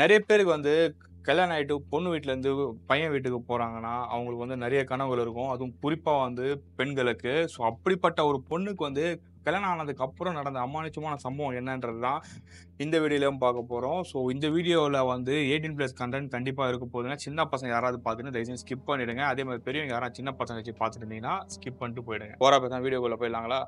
நிறைய பேருக்கு வந்து கல்யாணம் ஆகிட்டு பொண்ணு வீட்டிலேருந்து பையன் வீட்டுக்கு போகிறாங்கன்னா அவங்களுக்கு வந்து நிறைய கனவுகள் இருக்கும் அதுவும் குறிப்பாக வந்து பெண்களுக்கு ஸோ அப்படிப்பட்ட ஒரு பொண்ணுக்கு வந்து கல்யாணம் ஆனதுக்கு அப்புறம் நடந்த அமானுச்சமான சம்பவம் என்னன்றது தான் இந்த வீடியோலையும் பார்க்க போகிறோம் ஸோ இந்த வீடியோவில் வந்து எயிட்டீன் ப்ளஸ் கண்டென்ட் கண்டிப்பாக இருக்க போதுன்னா சின்ன பசங்க யாராவது பார்த்துட்டு தயவுசெய்து ஸ்கிப் பண்ணிவிடுங்க அதே மாதிரி பெரியவங்க யாராவது சின்ன பசங்க வச்சு பார்த்துட்டு இருந்தீங்கன்னா ஸ்கிப் பண்ணிட்டு போயிடுங்க போகிற தான் வீடியோக்குள்ளே போயிடலாங்களா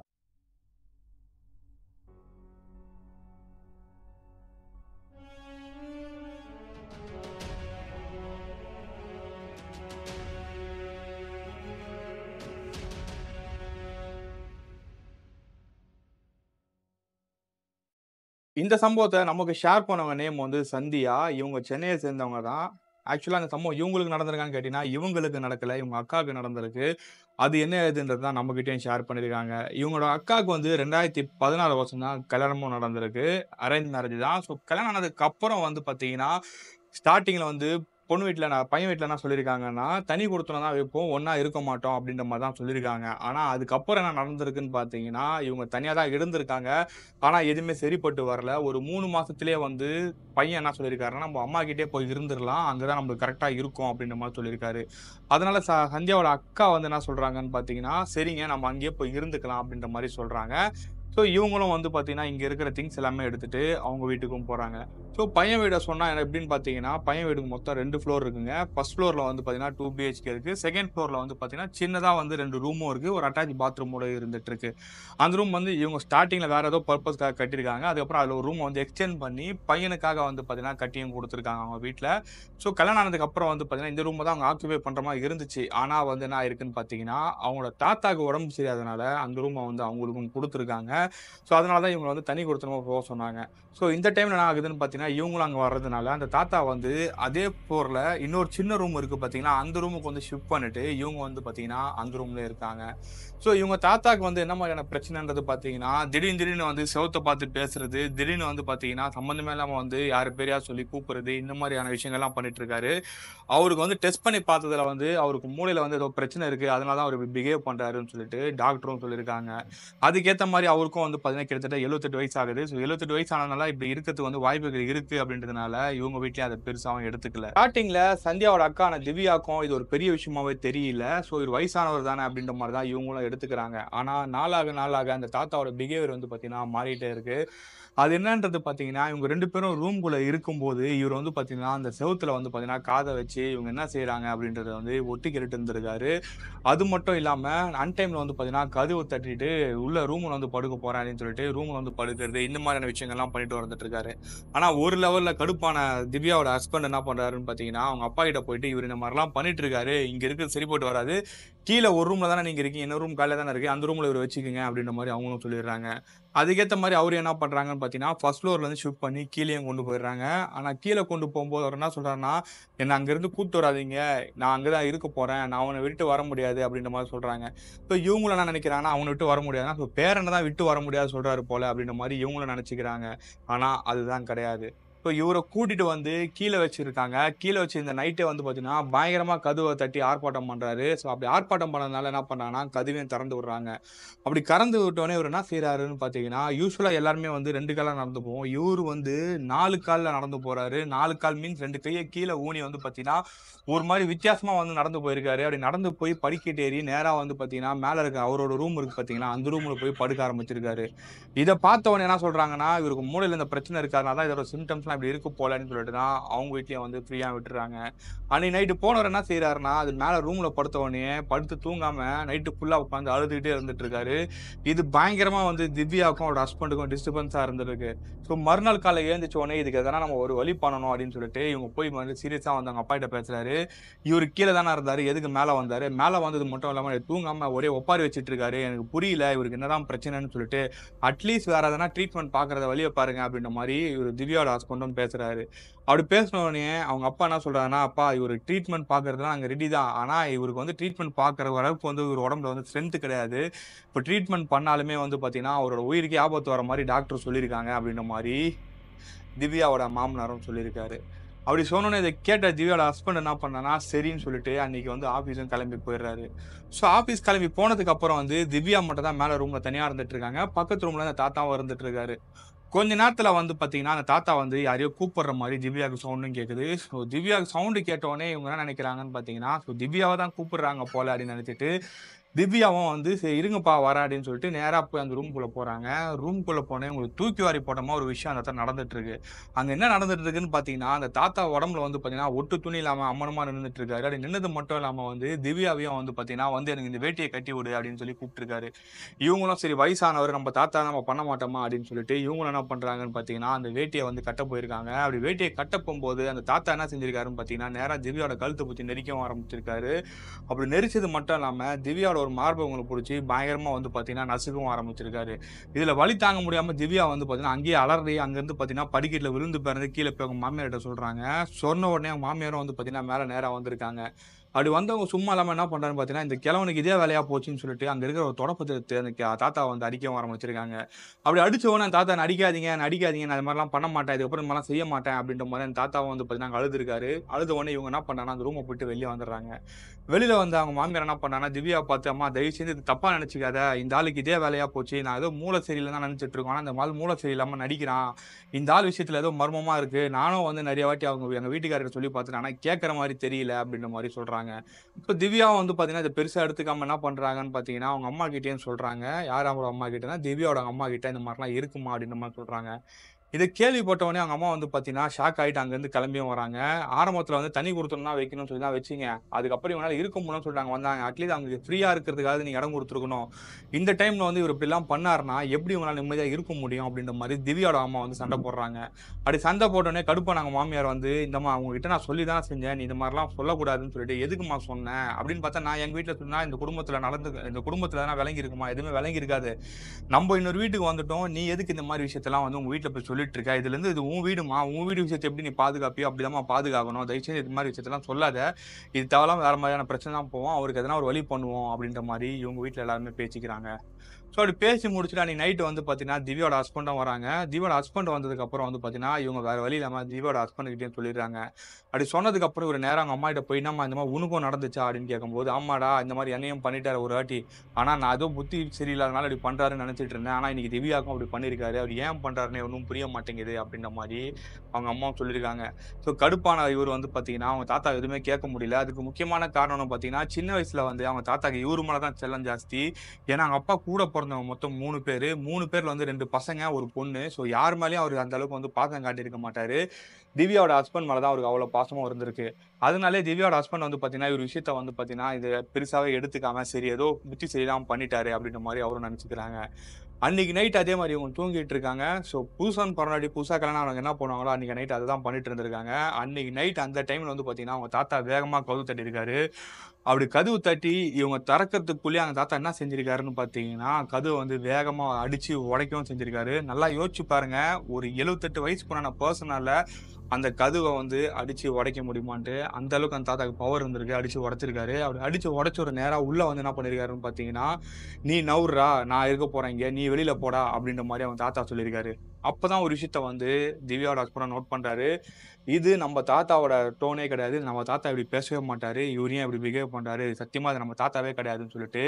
இந்த சம்பவத்தை நமக்கு ஷேர் பண்ணவங்க நேம் வந்து சந்தியா இவங்க சென்னையை சேர்ந்தவங்க தான் ஆக்சுவலாக அந்த சம்பவம் இவங்களுக்கு நடந்திருக்கான்னு கேட்டிங்கன்னா இவங்களுக்கு நடக்கலை இவங்க அக்காவுக்கு நடந்திருக்கு அது என்ன இதுன்றது தான் நம்மக்கிட்டையும் ஷேர் பண்ணியிருக்காங்க இவங்களோட அக்காவுக்கு வந்து ரெண்டாயிரத்தி பதினாறு வருஷம் தான் கல்யாணமும் நடந்திருக்கு அரேஞ்ச் மேரேஜ் தான் ஸோ கல்யாணம் ஆனதுக்கப்புறம் வந்து பார்த்தீங்கன்னா ஸ்டார்டிங்கில் வந்து பொண்ணு வீட்டில் நான் பையன் வீட்டில் என்ன சொல்லியிருக்காங்கன்னா தனி கொடுத்தனா தான் வைப்போம் ஒன்றா இருக்க மாட்டோம் அப்படின்ற மாதிரி தான் சொல்லியிருக்காங்க ஆனால் அதுக்கப்புறம் என்ன நடந்திருக்குன்னு பார்த்தீங்கன்னா இவங்க தனியாக தான் இருந்திருக்காங்க ஆனால் எதுவுமே சரிப்பட்டு வரல ஒரு மூணு மாதத்துலேயே வந்து பையன் என்ன சொல்லியிருக்காருன்னா நம்ம அம்மா கிட்டே போய் இருந்துடலாம் அங்கே தான் நம்மளுக்கு கரெக்டாக இருக்கும் அப்படின்ற மாதிரி சொல்லியிருக்காரு அதனால் ச சந்தியாவோட அக்கா வந்து என்ன சொல்கிறாங்கன்னு பார்த்தீங்கன்னா சரிங்க நம்ம அங்கேயே போய் இருந்துக்கலாம் அப்படின்ற மாதிரி சொல்கிறாங்க ஸோ இவங்களும் வந்து பார்த்தீங்கன்னா இங்கே இருக்கிற திங்ஸ் எல்லாமே எடுத்துகிட்டு அவங்க வீட்டுக்கும் போகிறாங்க ஸோ பையன் வீடை சொன்னால் எப்படின்னு பார்த்தீங்கன்னா பையன் வீடுக்கு மொத்தம் ரெண்டு ஃப்ளோர் இருக்குங்க ஃபர்ஸ்ட் ஃப்ளோரில் வந்து பார்த்தீங்கன்னா டூ பிஹெச்கே இருக்குது செகண்ட் ஃப்ளோரில் வந்து பார்த்தீங்கன்னா சின்னதாக வந்து ரெண்டு ரூமும் இருக்குது ஒரு அட்டாச் பாத்ரூமோட இருந்துகிட்ருக்கு அந்த ரூம் வந்து இவங்க ஸ்டார்டிங்கில் வேறு ஏதோ பர்பஸ்க்காக கட்டியிருக்காங்க அதுக்கப்புறம் அதில் ஒரு ரூம் வந்து எக்ஸ்டெண்ட் பண்ணி பையனுக்காக வந்து பார்த்தீங்கன்னா கட்டியும் கொடுத்துருக்காங்க அவங்க வீட்டில் ஸோ கல்யாணம் ஆனதுக்கப்புறம் வந்து பார்த்தீங்கன்னா இந்த ரூமை தான் அவங்க ஆக்குபை பண்ணுற மாதிரி இருந்துச்சு ஆனால் வந்து என்ன இருக்குன்னு பார்த்தீங்கன்னா அவங்களோட தாத்தாவுக்கு உடம்பு சரியாதனால அந்த ரூமை வந்து அவங்களுக்கும் கொடுத்துருக்காங்க ஸோ அதனால தான் இவங்களை வந்து தனி கொடுத்தனமா போக சொன்னாங்க ஸோ இந்த டைம்ல என்ன ஆகுதுன்னு பார்த்தீங்கன்னா இவங்களும் அங்கே வர்றதுனால அந்த தாத்தா வந்து அதே போரில் இன்னொரு சின்ன ரூம் இருக்குது பார்த்தீங்கன்னா அந்த ரூமுக்கு வந்து ஷிஃப்ட் பண்ணிட்டு இவங்க வந்து பார்த்தீங்கன்னா அந்த ரூம்ல இருக்காங்க ஸோ இவங்க தாத்தாக்கு வந்து என்ன மாதிரியான பிரச்சனைன்றது பார்த்தீங்கன்னா திடீர்னு திடீர்னு வந்து செவத்தை பார்த்து பேசுறது திடீர்னு வந்து பார்த்தீங்கன்னா சம்மந்தமே இல்லாமல் வந்து யார் பேரையா சொல்லி கூப்பிடுறது இந்த மாதிரியான விஷயங்கள்லாம் பண்ணிட்டு இருக்காரு அவருக்கு வந்து டெஸ்ட் பண்ணி பார்த்ததுல வந்து அவருக்கு மூளையில் வந்து ஏதோ பிரச்சனை இருக்குது அதனால தான் அவர் பிஹேவ் பண்ணுறாருன்னு சொல்லிட்டு டாக்டரும் சொல்லியிருக்காங்க அதுக்கேற்ற மாதிரி அவருக்கு இவங்களுக்கும் வந்து பார்த்தீங்கன்னா கிட்டத்தட்ட எழுபத்தெட்டு வயசு ஆகுது ஸோ எழுபத்தெட்டு வயசு ஆனதுனால இப்படி இருக்கிறது வந்து வாய்ப்புகள் இருக்கு அப்படின்றதுனால இவங்க வீட்லேயும் அதை பெருசாகவும் எடுத்துக்கல ஸ்டார்டிங்ல சந்தியாவோட அக்கான திவ்யாக்கும் இது ஒரு பெரிய விஷயமாவே தெரியல ஸோ இவர் வயசானவர் தானே அப்படின்ற மாதிரி தான் இவங்களும் எடுத்துக்கிறாங்க ஆனால் நாளாக நாளாக அந்த தாத்தாவோட பிஹேவியர் வந்து பார்த்தீங்கன்னா மாறிட்டே இருக்கு அது என்னன்றது பார்த்தீங்கன்னா இவங்க ரெண்டு பேரும் ரூம்குள்ளே இருக்கும்போது இவர் வந்து பார்த்தீங்கன்னா அந்த செவத்துல வந்து பார்த்தீங்கன்னா காதை வச்சு இவங்க என்ன செய்கிறாங்க அப்படின்றத வந்து ஒட்டி கேட்டு இருந்திருக்காரு அது மட்டும் இல்லாமல் அன்டைமில் வந்து பார்த்தீங்கன்னா கதவு தட்டிட்டு உள்ள ரூமில் வந்து படுக்க போறேன் அப்படின்னு சொல்லிட்டு ரூமில் வந்து படுக்கிறது இந்த மாதிரியான விஷயங்கள்லாம் பண்ணிட்டு வந்துட்டு இருக்காரு ஆனால் ஒரு லெவலில் கடுப்பான திவ்யாவோட ஹஸ்பண்ட் என்ன பண்ணுறாருன்னு பார்த்தீங்கன்னா அவங்க அப்பா கிட்ட போயிட்டு இவர் இந்த மாதிரிலாம் பண்ணிட்டு இருக்காரு இங்கே இருக்கிறது சரிப்பட்டு வராது கீழே ஒரு ரூமில் தானே நீங்கள் இருக்கீங்க என்ன ரூம் காலையில் தானே இருக்குது அந்த ரூமில் இவர் வச்சுக்கோங்க அப்படின்ற மாதிரி அவங்களும் சொல்லிடுறாங்க அதுக்கேற்ற மாதிரி அவர் என்ன பண்ணுறாங்கன்னு பார்த்தீங்கன்னா ஃபஸ்ட் ஃப்ளோர்லேருந்து ஷிஃப்ட் பண்ணி கீழே கொண்டு போயிடுறாங்க ஆனால் கீழே கொண்டு போகும்போது அவர் என்ன சொல்கிறாருன்னா என்னை அங்கேருந்து கூத்து வராதிங்க நான் அங்கே தான் இருக்க போகிறேன் நான் அவனை விட்டு வர முடியாது அப்படின்ற மாதிரி சொல்கிறாங்க இப்போ இவங்கள என்ன நினைக்கிறாங்கன்னா அவனை விட்டு வர முடியாதுன்னா இப்போ பேரனை தான் விட்டு வர முடியாது சொல்கிறாரு போல் அப்படின்ற மாதிரி இவங்களை நினச்சிக்கிறாங்க ஆனால் அதுதான் கிடையாது ஸோ இவரை கூட்டிகிட்டு வந்து கீழே வச்சுருக்காங்க கீழே வச்சு இந்த நைட்டே வந்து பார்த்தீங்கன்னா பயங்கரமாக கதுவை தட்டி ஆர்ப்பாட்டம் பண்ணுறாரு ஸோ அப்படி ஆர்ப்பாட்டம் பண்ணதுனால என்ன பண்ணாங்கன்னா கதவையும் திறந்து விடுறாங்க அப்படி கறந்து விட்டோடனே இவர் என்ன செய்கிறாருன்னு பார்த்தீங்கன்னா யூஸ்வலாக எல்லாருமே வந்து ரெண்டு காலாக நடந்து போவோம் இவர் வந்து நாலு காலில் நடந்து போகிறாரு நாலு கால் மீன்ஸ் ரெண்டு கையை கீழே ஊனி வந்து பார்த்தீங்கன்னா ஒரு மாதிரி வித்தியாசமாக வந்து நடந்து போயிருக்காரு அப்படி நடந்து போய் படிக்கட்டு ஏறி நேராக வந்து பார்த்தீங்கன்னா மேலே இருக்க அவரோட ரூம் இருக்குது பார்த்தீங்கன்னா அந்த ரூமில் போய் படுக்க ஆரம்பிச்சிருக்காரு இதை பார்த்தவொன்னே என்ன சொல்கிறாங்கன்னா இவருக்கு மூளையில் இந்த பிரச்சனை இருக்காருனா தான் இதோட சிம்டம்ஸ்லாம் இப்படி இருக்கு போலன்னு சொல்லிட்டு தான் அவங்க வீட்லேயும் வந்து ஃப்ரீயாக விட்டுறாங்க அன்னைக்கு நைட்டு போனவர் என்ன செய்கிறாருன்னா அது மேலே ரூமில் படுத்த உடனே படுத்து தூங்காமல் நைட்டு ஃபுல்லாக உட்காந்து அழுதுகிட்டே இருந்துட்டு இது பயங்கரமாக வந்து திவ்யாவுக்கும் அவரோட ஹஸ்பண்டுக்கும் டிஸ்டர்பன்ஸாக இருந்திருக்கு ஸோ மறுநாள் காலை ஏந்திச்ச உடனே இதுக்கு எதனா நம்ம ஒரு வழி பண்ணணும் அப்படின்னு சொல்லிட்டு இவங்க போய் வந்து சீரியஸாக வந்து அவங்க அப்பா கிட்ட பேசுகிறாரு இவர் கீழே தானே இருந்தார் எதுக்கு மேலே வந்தார் மேலே வந்தது மட்டும் இல்லாமல் தூங்காமல் ஒரே ஒப்பாரி வச்சுட்டு இருக்காரு எனக்கு புரியல இவருக்கு என்னதான் பிரச்சனைன்னு சொல்லிட்டு அட்லீஸ்ட் வேறு எதனா ட்ரீட்மெண்ட் பார்க்குறத வழியை பாருங்க அப்படின்ற மாதிரி இவர் திவ்யாவோட ஹஸ்பண்டும் வந்து பேசுறாரு அப்படி பேசினோடனே அவங்க அப்பா என்ன சொல்றாருன்னா அப்பா இவர் ட்ரீட்மெண்ட் பாக்குறதுலாம் அங்க ரெடி தான் ஆனா இவருக்கு வந்து ட்ரீட்மெண்ட் பாக்குற அளவுக்கு வந்து இவர் உடம்புல வந்து ஸ்ட்ரென்த் கிடையாது இப்போ ட்ரீட்மெண்ட் பண்ணாலுமே வந்து பாத்தீங்கன்னா அவரோட உயிருக்கு ஆபத்து வர மாதிரி டாக்டர் சொல்லியிருக்காங்க அப்படின்ற மாதிரி திவ்யாவோட மாமனாரும் சொல்லியிருக்காரு அப்படி சொன்னோன்னே இதை கேட்ட திவ்யாவோட ஹஸ்பண்ட் என்ன பண்ணனா சரின்னு சொல்லிட்டு அன்னைக்கு வந்து ஆஃபீஸும் கிளம்பி போயிடுறாரு ஸோ ஆஃபீஸ் கிளம்பி போனதுக்கு அப்புறம் வந்து திவ்யா மட்டும் தான் மேலே ரூம்ல தனியாக இருந்துட்டு இருக்காங்க பக்கத்து ரூம்ல அந்த தாத்தாவும் இருந்துட்டு இருக்காரு கொஞ்ச நேரத்தில் வந்து பார்த்தீங்கன்னா அந்த தாத்தா வந்து யாரையோ கூப்பிடுற மாதிரி திவ்யாவுக்கு சவுண்டும் கேட்குது ஸோ திவ்யாவுக்கு சவுண்டு கேட்டோடனே இவங்க என்ன நினைக்கிறாங்கன்னு பார்த்தீங்கன்னா ஸோ திவ்யாவை தான் கூப்பிடுறாங்க போல அப்படின்னு நினச்சிட்டு திவ்யாவும் வந்து சரி இருங்கப்பா வர அப்படின்னு சொல்லிட்டு நேராக போய் அந்த ரூம்குள்ளே போகிறாங்க ரூம்குள்ளே போனேன் உங்களுக்கு தூக்கி வாரி போட்டோமா ஒரு விஷயம் அந்த இடத்துல நடந்துட்டுருக்கு அங்கே என்ன நடந்துட்டு இருக்குன்னு பார்த்தீங்கன்னா அந்த தாத்தா உடம்புல வந்து பார்த்தீங்கன்னா ஒட்டு துணி இல்லாமல் அம்மனமாக நின்றுட்டு இருக்காரு அப்படி நின்னது மட்டும் இல்லாமல் வந்து திவ்யாவையும் வந்து பார்த்தீங்கன்னா வந்து எனக்கு இந்த வேட்டியை கட்டி விடு அப்படின்னு சொல்லி கூப்பிட்டுருக்காரு இவங்களும் சரி வயசானவர் நம்ம தாத்தா நம்ம பண்ண மாட்டோமா அப்படின்னு சொல்லிட்டு இவங்களும் என்ன பண்ணுறாங்கன்னு பார்த்தீங்கன்னா அந்த வேட்டியை வந்து கட்ட போயிருக்காங்க அப்படி வேட்டியை கட்ட போகும்போது அந்த தாத்தா என்ன செஞ்சிருக்காருன்னு பார்த்தீங்கன்னா நேராக திவ்யாவோட கழுத்தை பற்றி நெரிக்கவும் ஆரம்பிச்சிருக்காரு அப்படி நெரிச்சது மட்டும் இல்லாமல் திவ்யாவோட ஒரு மார்பை உங்களுக்கு பிடிச்சி பயங்கரமாக வந்து பார்த்தீங்கன்னா நசுக்கவும் ஆரம்பிச்சிருக்காரு இதில் வழி தாங்க முடியாமல் திவ்யா வந்து பார்த்தீங்கன்னா அங்கேயே அலறி அங்கேருந்து பார்த்தீங்கன்னா படிக்கட்டில் விழுந்து பிறந்து கீழே போய் அவங்க மாமியார்கிட்ட சொல்கிறாங்க சொன்ன உடனே அவங்க மாமியாரும் வந்து பார்த்தீங்கன்னா மேலே நேராக வந்திருக்காங்க அப்படி வந்தவங்க சும்மா இல்லாமல் என்ன பண்ணுறான்னு பார்த்தீங்கன்னா இந்த கிழவனுக்கு இதே வேலையாக போச்சுன்னு சொல்லிட்டு அங்கே இருக்கிற ஒரு தொடப்பத்தை அந்த தாத்தா வந்து அடிக்கவும் ஆரம்பிச்சிருக்காங்க அப்படி அடித்தவொன்னே தாத்தா அடிக்காதீங்க அடிக்காதீங்க நான் அது மாதிரிலாம் பண்ண மாட்டேன் இதுக்கப்புறம் இந்த மாதிரிலாம் செய்ய மாட்டேன் அப்படின்ற மாதிரி அந்த தாத்தா வந்து பார்த்தீங்கன்னா அழுதுருக்காரு அழுத உடனே இவங்க என்ன பண்ணாங்கன்னா அந்த ரூமை போட்டு வெளியே வந்துடுறாங்க வெளியில் வந்து அவங்க மாமியார் என்ன பண்ணாங்கன்னா திவ்யா பார்த்து அம்மா தயவு செஞ்சு இது தப்பாக நினச்சிக்காத இந்த ஆளுக்கு இதே வேலையாக போச்சு நான் ஏதோ மூளை சரியில்லை தான் நினச்சிட்டு இருக்கோம் ஆனால் அந்த மாதிரி மூளை சரியில்லாமல் நடிக்கிறான் இந்த ஆள் விஷயத்தில் ஏதோ மர்மமாக இருக்குது நானும் வந்து நிறைய வாட்டி அவங்க எங்கள் வீட்டுக்காரர்கிட்ட சொல்லி பார்த்துட்டேன் ஆனால் கேட்குற மாதிரி தெரியல அப்படின்ற மாதிரி சொல்கிறாங்க சொல்றாங்க இப்போ திவ்யாவும் வந்து பாத்தீங்கன்னா இதை பெருசா எடுத்துக்காம என்ன பண்றாங்கன்னு பாத்தீங்கன்னா அவங்க அம்மா கிட்டேன்னு சொல்றாங்க யார் அவங்களோட அம்மா கிட்டனா திவ்யாவோட அம்மா கிட்ட இந்த மாதிரிலாம் இருக்குமா அப்படின்ற மாதிரி சொல்றாங்க இதை உடனே அவங்க அம்மா வந்து பார்த்தீங்கன்னா ஷாக் ஆகிட்டு அங்கேருந்து கிளம்பியும் வராங்க ஆரம்பத்தில் வந்து தண்ணி கொடுத்தோம்னா வைக்கணும்னு சொல்லி தான் வச்சிங்க அதுக்கப்புறம் இவனால் இருக்க முடியும்னு சொல்லிட்டாங்க வந்தாங்க அட்லீஸ்ட் அவங்களுக்கு ஃப்ரீயாக இருக்கிறதுக்காக நீங்கள் இடம் கொடுத்துருக்கணும் இந்த டைமில் வந்து இவர் இப்படிலாம் பண்ணார்னா எப்படி இவங்களால் நிம்மதியாக இருக்க முடியும் அப்படின்ற மாதிரி திவ்யாவோட அம்மா வந்து சண்டை போடுறாங்க அப்படி சண்டை போட்டோடனே கடுப்பை நாங்கள் மாமியார் வந்து இந்தம்மா அவங்ககிட்ட நான் சொல்லி தான் செஞ்சேன் நீ இந்த மாதிரிலாம் சொல்லக்கூடாதுன்னு சொல்லிட்டு எதுக்குமா சொன்னேன் அப்படின்னு பார்த்தா நான் எங்கள் வீட்டில் சொன்னால் இந்த குடும்பத்தில் நடந்து இந்த குடும்பத்தில் தான் விளங்கியிருக்குமா எதுவுமே விளங்கியிருக்காது நம்ம இன்னொரு வீட்டுக்கு வந்துட்டோம் நீ எதுக்கு இந்த மாதிரி விஷயத்தெல்லாம் வந்து உங்கள் வீட்டில் போய் சொல்லிட்டு இருக்க இதுல இருந்து இது உன் வீடுமா உன் வீடு விஷயத்தை எப்படி நீ பாதுகாப்பியோ அப்படிதான் பாதுகாக்கணும் தயவுசெய்து இது மாதிரி விஷயத்தெல்லாம் சொல்லாத இது தவறாம வேற மாதிரியான பிரச்சனை தான் போவோம் அவருக்கு எதனா ஒரு வழி பண்ணுவோம் அப்படின்ற மாதிரி இவங்க வீட்டில் எல்லாருமே பேசிக்கிறாங்க ஸோ அப்படி பேசி முடிச்சுட்டு அன்னைக்கு நைட்டு வந்து பார்த்தீங்கன்னா திவ்யோட ஹஸ்பண்டும் வராங்க திவியோட ஹஸ்பண்ட் வந்ததுக்கப்புறம் வந்து பார்த்தீங்கன்னா இவங்க வேறு வழி இல்லாமல் திவியோட ஹஸ்பண்ட் கிட்டே சொல்லிடுறாங்க அப்படி சொன்னதுக்கப்புறம் இவர் நேரம் அவங்க அம்மா கிட்ட போய் நம்ம இந்த மாதிரி உனக்கும் நடந்துச்சா அப்படின்னு கேட்கும்போது ஆமாடா இந்த மாதிரி என்னையும் பண்ணிட்டார் ஒரு வாட்டி ஆனால் நான் அதுவும் புத்தி சரியில்லாதனால அப்படி பண்ணுறாருன்னு நினச்சிட்டு இருந்தேன் ஆனால் இன்னைக்கு திவ்யாக்கும் அப்படி பண்ணியிருக்காரு அவர் ஏன் பண்ணுறாருன்னு ஒன்றும் புரிய மாட்டேங்குது அப்படின்ற மாதிரி அவங்க அம்மாவும் சொல்லியிருக்காங்க ஸோ கடுப்பான இவர் வந்து பார்த்தீங்கன்னா அவங்க தாத்தா எதுவுமே கேட்க முடியல அதுக்கு முக்கியமான காரணம்னு பார்த்தீங்கன்னா சின்ன வயசில் வந்து அவங்க தாத்தாக்கு இவர் மேலே தான் செல்லம் ஜாஸ்தி ஏன்னா அவங்க அப்பா கூட பிறந்த இருந்தவங்க மொத்தம் மூணு பேர் மூணு பேர்ல வந்து ரெண்டு பசங்க ஒரு பொண்ணு ஸோ யார் மேலேயும் அவர் அந்த அளவுக்கு வந்து பாசம் காட்டியிருக்க மாட்டாரு திவ்யாவோட ஹஸ்பண்ட் மேலே தான் அவருக்கு அவ்வளோ பாசமாக இருந்திருக்கு அதனாலே திவ்யாவோட ஹஸ்பண்ட் வந்து பார்த்தீங்கன்னா இவர் விஷயத்த வந்து பார்த்தீங்கன்னா இது பெருசாகவே எடுத்துக்காம சரி ஏதோ புத்தி சரிதான் பண்ணிட்டாரு அப்படின்ற மாதிரி அவரும் நினச்சிக்கிறாங்க அன்னைக்கு நைட் அதே மாதிரி இவங்க தூங்கிட்டு இருக்காங்க ஸோ புதுசான் பரவாயில்ல புதுசாக கல்யாணம் அவங்க என்ன பண்ணுவாங்களோ அன்றைக்கி நைட் அதை தான் பண்ணிட்டு இருந்திருக்காங்க அன்னைக்கு நைட் அந்த டைமில் வந்து பார்த்தீங்கன்னா அவங்க தாத்தா வேகமாக கவுது தட்டியிருக்காரு அப்படி கதவு தட்டி இவங்க திறக்கிறதுக்குள்ளேயே அந்த தாத்தா என்ன செஞ்சிருக்காருன்னு பார்த்தீங்கன்னா கதவை வந்து வேகமாக அடித்து உடைக்கவும் செஞ்சிருக்காரு நல்லா யோசிச்சு பாருங்கள் ஒரு எழுபத்தெட்டு வயசு போனான பர்சனால் அந்த கதுவை வந்து அடித்து உடைக்க முடியுமான்ட்டு அந்த அளவுக்கு அந்த தாத்தாக்கு பவர் இருந்திருக்கு அடித்து உடச்சிருக்காரு அப்படி அடித்து உடச்ச ஒரு நேராக உள்ளே வந்து என்ன பண்ணியிருக்காருன்னு பார்த்தீங்கன்னா நீ நவுறா நான் இருக்க போகிறேன் இங்கே நீ வெளியில் போடா அப்படின்ற மாதிரி அவன் தாத்தா சொல்லியிருக்காரு அப்போதான் ஒரு விஷயத்த வந்து திவ்யாவோட ஹஸ்பண்ட் நோட் பண்ணுறாரு இது நம்ம தாத்தாவோட டோனே கிடையாது நம்ம தாத்தா இப்படி பேசவே மாட்டார் இவரையும் இப்படி பிஹேவ் பண்ணுறாரு சத்தியமாக அது நம்ம தாத்தாவே கிடையாதுன்னு சொல்லிட்டு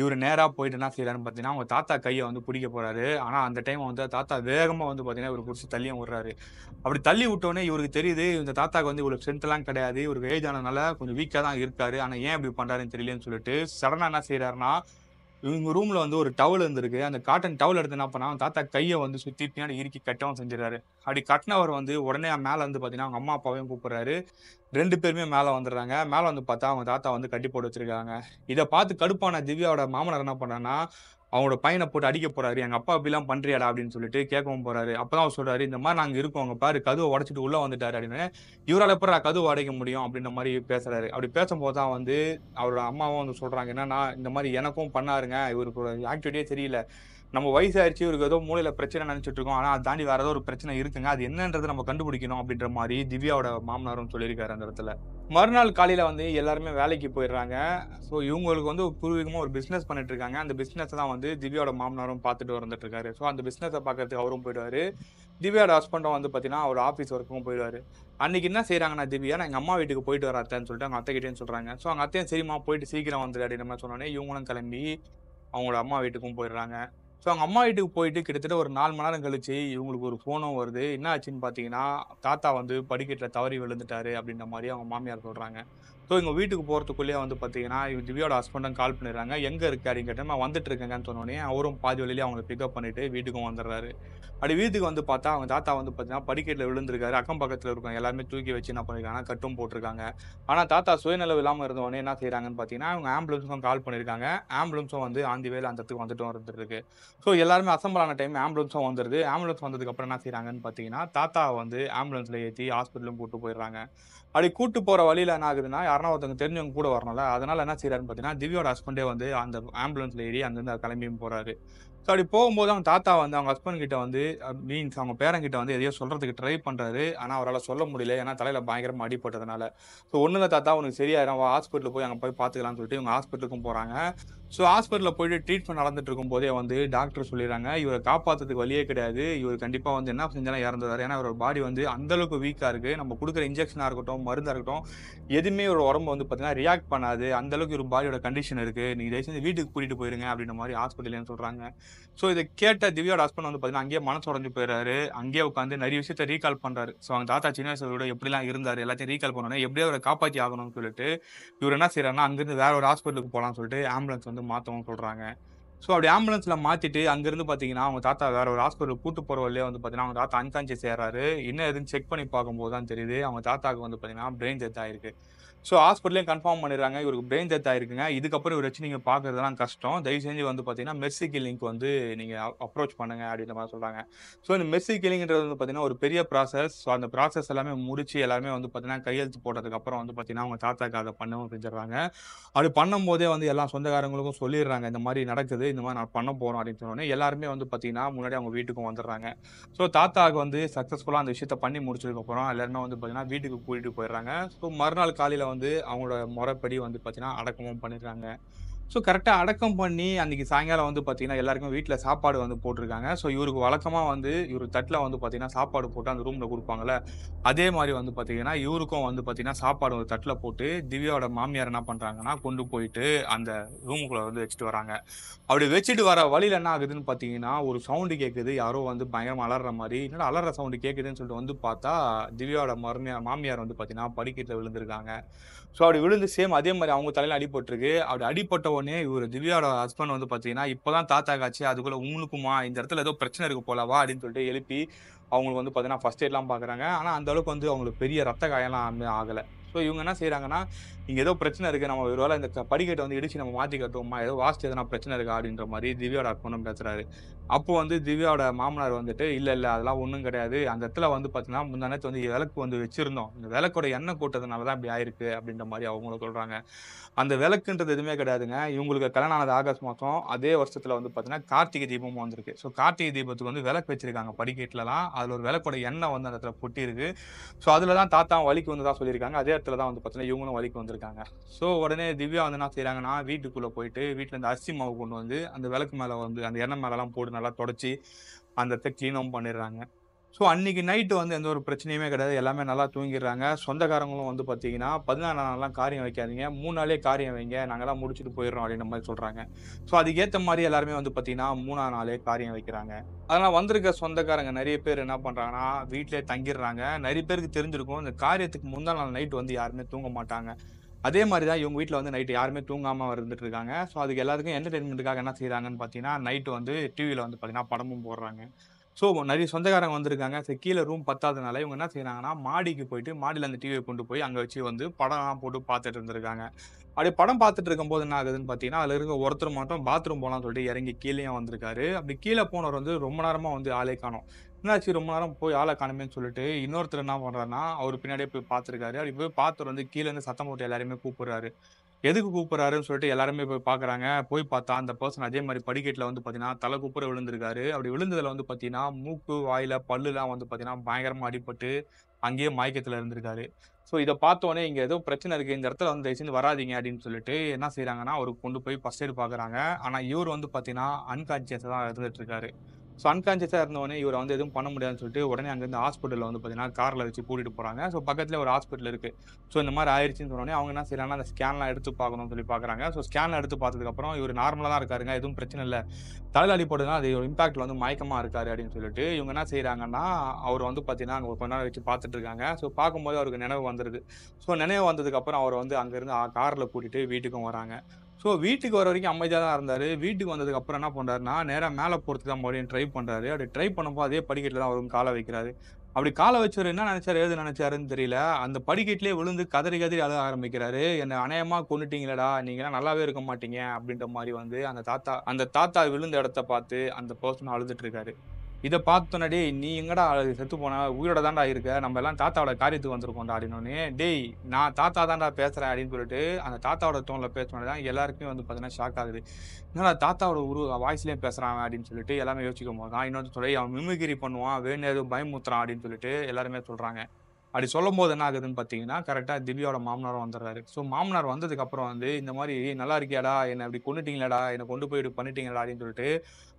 இவர் நேராக போயிட்டு என்ன செய்யறாருன்னு பார்த்தீங்கன்னா அவங்க தாத்தா கையை வந்து பிடிக்க போகிறாரு ஆனால் அந்த டைம் வந்து தாத்தா வேகமாக வந்து பார்த்தீங்கன்னா இவர் குடிச்சு தள்ளியும் விடுறாரு அப்படி தள்ளி விட்டோன்னே இவருக்கு தெரியுது இந்த தாத்தாக்கு வந்து இவ்வளோ ஸ்ட்ரென்த்லாம் கிடையாது இவருக்கு ஏஜ் ஆனதுனால கொஞ்சம் வீக்காக தான் இருக்காரு ஆனால் ஏன் இப்படி பண்ணுறாருன்னு தெரியலன்னு சொல்லிட்டு சடனாக என்ன செய்கிறாருன்னா இவங்க ரூம்ல வந்து ஒரு டவல் இருந்திருக்கு அந்த காட்டன் டவல் எடுத்து என்ன பண்ணா தாத்தா கையை வந்து சுத்தி பின்னாடி இறுக்கி கட்டவும் செஞ்சிடறாரு அப்படி கட்டினவர் வந்து உடனே மேல வந்து பாத்தீங்கன்னா அவங்க அம்மா அப்பாவையும் கூப்பிடுறாரு ரெண்டு பேருமே மேல வந்துடுறாங்க மேல வந்து பார்த்தா அவங்க தாத்தா வந்து கட்டி போட்டு வச்சிருக்காங்க இதை பார்த்து கடுப்பான திவ்யாவோட மாமனார் என்ன பண்றாங்கன்னா அவங்களோட பையனை போட்டு அடிக்க போறாரு எங்க அப்பா அப்படிலாம் பண்றியாடா அப்படின்னு சொல்லிட்டு கேட்கவும் போறாரு அப்பதான் அவர் சொல்றாரு இந்த மாதிரி நாங்க இருக்கோம் அவங்க பாரு கதுவை உடச்சிட்டு உள்ள வந்துட்டாரு அப்படின்னு இவரால் எப்படா கதுவை அடைக்க முடியும் அப்படின்ற மாதிரி பேசுறாரு அப்படி பேசும்போது தான் வந்து அவரோட அம்மாவும் வந்து சொல்றாங்க என்னன்னா இந்த மாதிரி எனக்கும் பண்ணாருங்க இவருக்கு ஆக்டிவிட்டியே தெரியல நம்ம வயசாயிருச்சு இவருக்கு ஏதோ மூலையில பிரச்சனை நினைச்சிட்டு இருக்கோம் ஆனா அதை தாண்டி வேற ஏதோ ஒரு பிரச்சனை இருக்குங்க அது என்னன்றது நம்ம கண்டுபிடிக்கணும் அப்படின்ற மாதிரி திவ்யாவோட மாமனாரும் சொல்லியிருக்காரு அந்த இடத்துல மறுநாள் காலையில் வந்து எல்லாருமே வேலைக்கு போயிடுறாங்க ஸோ இவங்களுக்கு வந்து பூர்வீகமாக ஒரு பிஸ்னஸ் பண்ணிட்டு இருக்காங்க அந்த பிஸ்னஸ் தான் வந்து திவ்யாவோட மாமனாரும் பார்த்துட்டு வந்துட்டு இருக்காரு ஸோ அந்த பிஸ்னஸை பார்க்கறதுக்கு அவரும் போயிடுவார் திவ்யாவோட ஹஸ்பண்டும் வந்து பார்த்தீங்கன்னா அவர் ஆஃபீஸ் ஒர்க்கும் போயிடுவார் அன்றைக்கி என்ன செய்கிறாங்கன்னா திவ்யா நான் எங்கள் அம்மா வீட்டுக்கு போயிட்டு வராத்தேன்னு சொல்லிட்டு அவங்க அத்தைக்கிட்டேன்னு சொல்கிறாங்க ஸோ அவங்க அத்தையும் சரிம்மா போயிட்டு சீக்கிரம் வந்துடு அப்படின்ற மாதிரி சொன்னோடனே இவங்களும் கிளம்பி அவங்களோட அம்மா வீட்டுக்கும் போயிடுறாங்க ஸோ அவங்க அம்மா வீட்டுக்கு போயிட்டு கிட்டத்தட்ட ஒரு நாலு மணி நேரம் கழிச்சு இவங்களுக்கு ஒரு ஃபோனும் வருது என்ன ஆச்சுன்னு பார்த்தீங்கன்னா தாத்தா வந்து படிக்கட்டில் தவறி விழுந்துட்டாரு அப்படின்ற மாதிரி அவங்க மாமியார் சொல்கிறாங்க ஸோ எங்கள் வீட்டுக்கு போகிறதுக்குள்ளேயே வந்து பார்த்தீங்கன்னா திவ்யாவோட ஹஸ்பண்டும் கால் பண்ணிடுறாங்க எங்கே இருக்காரு கேட்டால் நான் வந்துட்டு இருக்கேங்கன்னு சொன்னோடனே அவரும் பாதி வழியிலே அவங்களை பிக்கப் பண்ணிவிட்டு வீட்டுக்கும் வந்துடுறாரு அப்படி வீட்டுக்கு வந்து பார்த்தா அவங்க தாத்தா வந்து பார்த்தீங்கன்னா படிக்கட்டில் விழுந்திருக்காரு அக்கம் பக்கத்தில் இருக்கவங்க எல்லாருமே தூக்கி வச்சு என்ன பண்ணியிருக்காங்க கட்டும் போட்டிருக்காங்க ஆனால் தாத்தா சுயநலவு இல்லாமல் இருந்தவொடனே என்ன செய்கிறாங்கன்னு பார்த்தீங்கன்னா அவங்க ஆம்புலன்ஸும் கால் பண்ணியிருக்காங்க ஆம்புலன்ஸும் வந்து ஆந்தி வேலை அந்த இடத்துக்கு வந்துட்டு வந்துருக்கு ஸோ எல்லாருமே அசம்பிள் ஆன டைம் ஆம்புலன்ஸும் வந்துடுது ஆம்புலன்ஸ் வந்ததுக்கப்புறம் என்ன செய்கிறாங்கன்னு பார்த்தீங்கன்னா தாத்தா வந்து ஆம்புலன்ஸில் ஏற்றி ஹாஸ்பிட்டலும் கூப்பிட்டு போயிடுறாங்க அப்படி கூட்டு போகிற வழியில் என்ன ஆகுதுன்னா யாருன்னா ஒருத்தவங்க தெரிஞ்சவங்க கூட வரணும்ல அதனால என்ன செய்யறாருன்னு பார்த்தீங்கன்னா திவ்யோட ஹஸ்பண்டே வந்து அந்த ஆம்புலன்ஸ்ல ஏறி அங்கிருந்து கிளம்பியும் போறாரு ஸோ அப்படி போகும்போது அவங்க தாத்தா வந்து அவங்க ஹஸ்பண்ட் கிட்ட வந்து மீன்ஸ் அவங்க பேரங்கிட்ட வந்து எதையோ சொல்கிறதுக்கு ட்ரை பண்ணுறாரு ஆனால் அவரால் சொல்ல முடியல ஏன்னா தலையில் பயங்கரமாக அடிப்பட்டதுனால ஸோ ஒன்று தாத்தா உனக்கு சரியாயிரும் ஹாஸ்பிட்டலில் போய் அங்கே போய் பார்த்துக்கலாம்னு சொல்லிட்டு இவங்க ஹாஸ்பிட்டலுக்கும் போகிறாங்க ஸோ ஹாஸ்பிட்டலில் போயிட்டு ட்ரீட்மெண்ட் நடந்துட்டு இருக்கும் போதே வந்து டாக்டர் சொல்லிடுறாங்க இவரை காப்பாற்றுறதுக்கு வழியே கிடையாது இவர் கண்டிப்பாக வந்து என்ன செஞ்சாலும் இறந்துறாரு ஏன்னா இவரோட பாடி வந்து அந்தளவுக்கு வீக்காக இருக்குது நம்ம கொடுக்குற இன்ஜெக்ஷனாக இருக்கட்டும் மருந்தாக இருக்கட்டும் எதுவுமே ஒரு உடம்பு வந்து பார்த்திங்கன்னா ரியாக்ட் பண்ணாது அந்தளவுக்கு ஒரு பாடியோட கண்டிஷன் இருக்குது நீங்கள் தயவுசெஞ்சு வீட்டுக்கு கூட்டிகிட்டு போயிருங்க அப்படின்ற மாதிரி ஹாஸ்பிட்டல்னு சொல்கிறாங்க ஸோ இதை கேட்ட திவ்யோட ஹஸ்பண்ட் வந்து பார்த்தீங்கன்னா அங்கேயே மனசு உடஞ்சு போயிடுறாரு அங்கேயே உட்காந்து நிறைய விஷயத்த ரீகால் பண்ணுறாரு ஸோ அவங்க தாத்தா சின்ன விட எப்படிலாம் இருந்தார் எல்லாத்தையும் ரீகால் பண்ணணும் எப்படியே அவரை காப்பாற்றி ஆகணும்னு சொல்லிட்டு இவர் என்ன செய்யறாருன்னா அங்கேருந்து வேற ஒரு ஹாஸ்பிட்டலுக்கு போகலாம்னு சொல்லிட்டு ஆம்புலன்ஸ் வந்து மாற்றவும் சொல்கிறாங்க ஸோ அப்படி ஆம்புலன்ஸில் மாற்றிட்டு அங்கேருந்து பார்த்தீங்கன்னா அவங்க தாத்தா வேற ஒரு ஹாஸ்பிட்டல் கூட்டு போகிற வழியே வந்து பார்த்தீங்கன்னா அவங்க தாத்தா அன்கான்சியஸ் ஏறாரு என்ன எதுன்னு செக் பண்ணி பார்க்கும்போது தான் தெரியுது அவங்க தாத்தாவுக்கு வந்து பார்த்தீங்கன்னா பிரெயின் டெத் ஆயிருக்கு ஸோ ஹாஸ்பிட்டலையும் கன்ஃபார்ம் பண்ணிடுறாங்க இவருக்கு பிரெயின் டெத் ஆயிருக்குங்க இதுக்கப்புறம் இவர் வச்சு நீங்கள் பார்க்குறதுலாம் கஷ்டம் தயவு செஞ்சு வந்து பார்த்தீங்கன்னா மெர்சி கில்லிங்க் வந்து நீங்கள் அப்ரோச் பண்ணுங்க அப்படின்ற மாதிரி சொல்கிறாங்க ஸோ இந்த மெர்சி கில்லிங்கிறது வந்து பார்த்தீங்கன்னா ஒரு பெரிய ப்ராசஸ் ஸோ அந்த ப்ராசஸ் எல்லாமே முடிச்சு எல்லாருமே வந்து பார்த்தீங்கன்னா கையெழுத்து போட்டதுக்கப்புறம் வந்து பார்த்தீங்கன்னா அவங்க தாத்தாக்கு அதை பண்ணவும் செஞ்சிடறாங்க அப்படி பண்ணும்போதே வந்து எல்லா சொந்தக்காரங்களுக்கும் சொல்லிடுறாங்க இந்த மாதிரி நடக்குது இந்த மாதிரி நான் பண்ண போகிறோம் அப்படின்னு சொன்னோடே எல்லாருமே வந்து பார்த்தீங்கன்னா முன்னாடி அவங்க வீட்டுக்கும் வந்துடுறாங்க ஸோ தாத்தாவுக்கு வந்து சக்ஸஸ்ஃபுல்லாக அந்த விஷயத்தை பண்ணி முடிச்சதுக்கப்புறம் எல்லாருமே வந்து பார்த்தீங்கன்னா வீட்டுக்கு கூட்டிகிட்டு போயிடுறாங்க ஸோ மறுநாள் காலையில் வந்து வந்து அவங்களோட முறைப்படி வந்து பார்த்தீங்கன்னா அடக்கமும் பண்ணிடுறாங்க ஸோ கரெக்டாக அடக்கம் பண்ணி அன்றைக்கி சாயங்காலம் வந்து பார்த்தீங்கன்னா எல்லாருக்கும் வீட்டில் சாப்பாடு வந்து போட்டிருக்காங்க ஸோ இவருக்கு வழக்கமாக வந்து இவர் தட்டில் வந்து பார்த்தீங்கன்னா சாப்பாடு போட்டு அந்த ரூமில் கொடுப்பாங்கள அதே மாதிரி வந்து பார்த்தீங்கன்னா இவருக்கும் வந்து பார்த்தீங்கன்னா சாப்பாடு ஒரு தட்டில் போட்டு திவ்யாவோட மாமியார் என்ன பண்ணுறாங்கன்னா கொண்டு போயிட்டு அந்த ரூமுக்குள்ளே வந்து வச்சுட்டு வராங்க அப்படி வச்சுட்டு வர வழியில் என்ன ஆகுதுன்னு பார்த்தீங்கன்னா ஒரு சவுண்டு கேட்குது யாரோ வந்து பயங்கரமாக அலற மாதிரி என்னடா அலற சவுண்டு கேட்குதுன்னு சொல்லிட்டு வந்து பார்த்தா திவ்யாவோட மருமையார் மாமியார் வந்து பார்த்தீங்கன்னா படிக்கட்டில் விழுந்திருக்காங்க ஸோ அப்படி விழுந்து சேம் அதே மாதிரி அவங்க தலையில் அடிபட்டுருக்கு அப்படி அடிப்பட்ட உடனே இவர் திவ்யாவோட ஹஸ்பண்ட் வந்து பார்த்தீங்கன்னா இப்போ தான் தாத்தா காச்சு அதுக்குள்ளே உங்களுக்குமா இந்த இடத்துல ஏதோ பிரச்சனை இருக்கு போலவா அப்படின்னு சொல்லிட்டு எழுப்பி அவங்களுக்கு வந்து பார்த்தீங்கன்னா ஃபர்ஸ்ட் எய்ட்லாம் பார்க்குறாங்க ஆனால் அந்த அளவுக்கு வந்து அவங்களுக்கு பெரிய ரத்த காயம்லாம் ஆகலை ஸோ இவங்க என்ன செய்கிறாங்கன்னா இங்கே ஏதோ பிரச்சனை இருக்குது நம்ம ஒரு வேளை இந்த படிக்கட்டை வந்து இடிச்சு நம்ம மாற்றி கட்டுவோமா ஏதோ வாஸ்ட் எதனா பிரச்சனை இருக்கா அப்படின்ற மாதிரி திவ்யாவோட அப்பனும் பேசுகிறாரு அப்போ வந்து திவ்யாவோட மாமனார் வந்துட்டு இல்லை இல்லை அதெல்லாம் ஒன்றும் கிடையாது அந்த இடத்துல வந்து பார்த்தீங்கன்னா முந்தானத்து வந்து விளக்கு வந்து வச்சுருந்தோம் இந்த விளக்கோட எண்ணெய் கூட்டதுனால தான் இப்படி ஆயிருக்கு அப்படின்ற மாதிரி அவங்களும் சொல்கிறாங்க அந்த விளக்குன்றது எதுவுமே கிடையாதுங்க இவங்களுக்கு கல்யாணம் ஆனது ஆகஸ்ட் மாதம் அதே வருஷத்தில் வந்து பார்த்தீங்கன்னா கார்த்திகை தீபமும் வந்திருக்கு ஸோ கார்த்திகை தீபத்துக்கு வந்து விளக்கு வச்சிருக்காங்க படிக்கட்டிலலாம் அதில் ஒரு விளக்கோட எண்ணெய் வந்து அந்த இடத்துல பொட்டியிருக்கு ஸோ அதில் தான் தாத்தா வலிக்கு வந்து தான் சொல்லியிருக்காங்க அதே இடத்துல தான் வந்து பார்த்தீங்கன்னா இவங்களும் வலிக்கு வந்திருக்காங்க ஸோ உடனே திவ்யா வந்து என்ன செய்கிறாங்கன்னா வீட்டுக்குள்ளே போயிட்டு வீட்டில் இந்த அரிசி மாவு கொண்டு வந்து அந்த விளக்கு மேலே வந்து அந்த எண்ணெய் மேலெலாம் போட்டு நல்லா தொடச்சி அந்த இடத்த க்ளீனும் பண்ணிடுறாங்க ஸோ அன்றைக்கி நைட்டு வந்து எந்த ஒரு பிரச்சனையுமே கிடையாது எல்லாமே நல்லா தூங்கிடுறாங்க சொந்தக்காரங்களும் வந்து பார்த்தீங்கன்னா பதினாறு நாளெலாம் காரியம் வைக்காதீங்க மூணு நாளே காரியம் வைங்க நாங்கள்லாம் முடிச்சுட்டு போயிடுறோம் அப்படின்ற மாதிரி சொல்கிறாங்க ஸோ அதுக்கேற்ற மாதிரி எல்லாருமே வந்து பார்த்தீங்கன்னா மூணா நாளே காரியம் வைக்கிறாங்க அதனால் வந்திருக்க சொந்தக்காரங்க நிறைய பேர் என்ன பண்ணுறாங்கன்னா வீட்டிலே தங்கிடுறாங்க நிறைய பேருக்கு தெரிஞ்சிருக்கும் இந்த காரியத்துக்கு முந்தா நாள் நைட்டு வந்து யாருமே தூங்க மாட்டாங்க அதே மாதிரி தான் இவங்க வீட்டில் வந்து நைட்டு யாருமே தூங்காமல் இருந்துட்டு இருக்காங்க ஸோ அதுக்கு எல்லாத்துக்கும் என்டர்டெயின்மெண்ட்டுக்காக என்ன செய்கிறாங்கன்னு பார்த்தீங்கன்னா நைட்டு வந்து டிவியில் வந்து பார்த்தீங்கன்னா படமும் போடுறாங்க ஸோ நிறைய சொந்தக்காரங்க வந்திருக்காங்க சரி கீழே ரூம் பத்தாதனால இவங்க என்ன செய்கிறாங்கன்னா மாடிக்கு போயிட்டு மாடியில் அந்த டிவியை கொண்டு போய் அங்கே வச்சு வந்து படம்லாம் போட்டு பார்த்துட்டு இருந்திருக்காங்க அப்படி படம் பார்த்துட்டு இருக்கும்போது என்ன ஆகுதுன்னு பார்த்தீங்கன்னா அதில் இருக்க ஒருத்தர் மட்டும் பாத்ரூம் போகலாம்னு சொல்லிட்டு இறங்கி கீழே வந்திருக்காரு அப்படி கீழே போனவர் வந்து ரொம்ப நேரமாக வந்து ஆளே காணும் என்னாச்சு ரொம்ப நேரம் போய் ஆளை காணுமேன்னு சொல்லிட்டு இன்னொருத்தர் என்ன பண்ணுறாருன்னா அவர் பின்னாடியே போய் பார்த்துருக்காரு அப்படி போய் பார்த்தவர் வந்து கீழேருந்து சத்தம் போட்டு எல்லாருமே கூப்பிடுறாரு எதுக்கு கூப்பிட்றாருன்னு சொல்லிட்டு எல்லாருமே போய் பார்க்குறாங்க போய் பார்த்தா அந்த பர்சன் அதே மாதிரி படிக்கட்டில் வந்து பார்த்தீங்கன்னா தலை கூப்புற விழுந்திருக்காரு அப்படி விழுந்ததில் வந்து பார்த்தீங்கன்னா மூக்கு வாயில் பல்லுலாம் வந்து பார்த்தீங்கன்னா பயங்கரமாக அடிபட்டு அங்கேயே மயக்கத்தில் இருந்திருக்காரு ஸோ இதை பார்த்தோன்னே இங்கே எதுவும் பிரச்சனை இருக்குது இந்த இடத்துல வந்து தயவுசெய்து வராதிங்க அப்படின்னு சொல்லிட்டு என்ன செய்கிறாங்கன்னா அவருக்கு கொண்டு போய் ஃபஸ்ட் எய்டு பார்க்குறாங்க ஆனால் இவர் வந்து பார்த்தீங்கன்னா அன்கான்சியஸாக தான் இருந்துகிட்டு இருக்காரு ஸோ அன்கான்ஷியஸாக இருந்தவொடனே இவரை வந்து எதுவும் பண்ண முடியாதுன்னு சொல்லிட்டு உடனே அங்கேருந்து ஹாஸ்பிட்டலில் வந்து பார்த்தீங்கன்னா காரில் வச்சு கூட்டிகிட்டு போகிறாங்க ஸோ பக்கத்தில் ஒரு ஹாஸ்பிட்டல் இருக்குது ஸோ இந்த மாதிரி ஆயிடுச்சுன்னு சொன்னோடனே அவங்க என்ன செய்யலாம் அந்த ஸ்கேன்லாம் எடுத்து பார்க்கணும்னு சொல்லி பார்க்குறாங்க ஸோ ஸ்கேனில் எடுத்து பார்த்ததுக்கப்புறம் இவர் நார்மலாக தான் இருக்காருங்க எதுவும் பிரச்சனை இல்லை தலைதாடி போடுதுன்னா அது ஒரு இம்பாக்டில் வந்து மயக்கமாக இருக்காரு அப்படின்னு சொல்லிட்டு இவங்க என்ன செய்கிறாங்கன்னா அவர் வந்து பார்த்தீங்கன்னா அங்கே கொஞ்ச நாள் வச்சு பார்த்துட்டு இருக்காங்க ஸோ பார்க்கும்போது அவருக்கு நினைவு வந்துருது ஸோ நினைவு வந்ததுக்கப்புறம் அவர் வந்து அங்கேருந்து காரில் கூட்டிகிட்டு வீட்டுக்கும் வராங்க ஸோ வீட்டுக்கு வர வரைக்கும் அமைதியாக தான் இருந்தார் வீட்டுக்கு வந்ததுக்கு அப்புறம் என்ன பண்ணுறாருன்னா நேராக மேலே போகிறதுக்கு தான் மறுபடியும் ட்ரை பண்ணுறாரு அப்படி ட்ரை பண்ணும்போது அதே படிக்கட்டில் தான் அவரும் காலை வைக்கிறாரு அப்படி காலை வச்சவர் என்ன நினச்சார் எது நினைச்சாருன்னு தெரியல அந்த படிக்கட்டிலே விழுந்து கதறி கதறி அழக ஆரம்பிக்கிறாரு என்னை அநேகமாக கொண்டுட்டீங்களடா நீங்களாம் நல்லாவே இருக்க மாட்டீங்க அப்படின்ற மாதிரி வந்து அந்த தாத்தா அந்த தாத்தா விழுந்த இடத்த பார்த்து அந்த பர்சன் அழுதுட்டு இருக்காரு இதை பார்த்தோன்னே டேய் நீ எங்கடா செத்து போனா உயிரோட தாண்டா இருக்க நம்ம எல்லாம் தாத்தாவோட காரியத்துக்கு வந்திருக்கோம் அப்படின்னு டேய் நான் தாத்தா தாண்டா பேசுகிறேன் அப்படின்னு சொல்லிட்டு அந்த தாத்தாவோட டோனில் பேசினோட தான் எல்லாருக்குமே வந்து பார்த்தீங்கன்னா ஷாக் ஆகுது என்னடா தாத்தாவோட உரு வாய்ஸ்லேயே பேசுகிறான் அப்படின்னு சொல்லிட்டு எல்லாமே யோசிக்கும் போது தான் இன்னொரு சொல்லி அவன் மிமிகிரி பண்ணுவான் வேணும் எதுவும் பயமுத்துறான் அப்படின்னு சொல்லிட்டு எல்லாருமே சொல்கிறாங்க அப்படி சொல்லும் போது என்ன ஆகுதுன்னு பார்த்தீங்கன்னா கரெக்டாக திவ்யாவோட மாமனாரும் வந்துடுறாரு ஸோ மாமனார் வந்ததுக்கப்புறம் வந்து இந்த மாதிரி நல்லா இருக்கியாடா என்னை அப்படி கொண்டுட்டீங்களாடா என்னை கொண்டு போய்ட்டு பண்ணிட்டீங்களா அப்படின்னு சொல்லிட்டு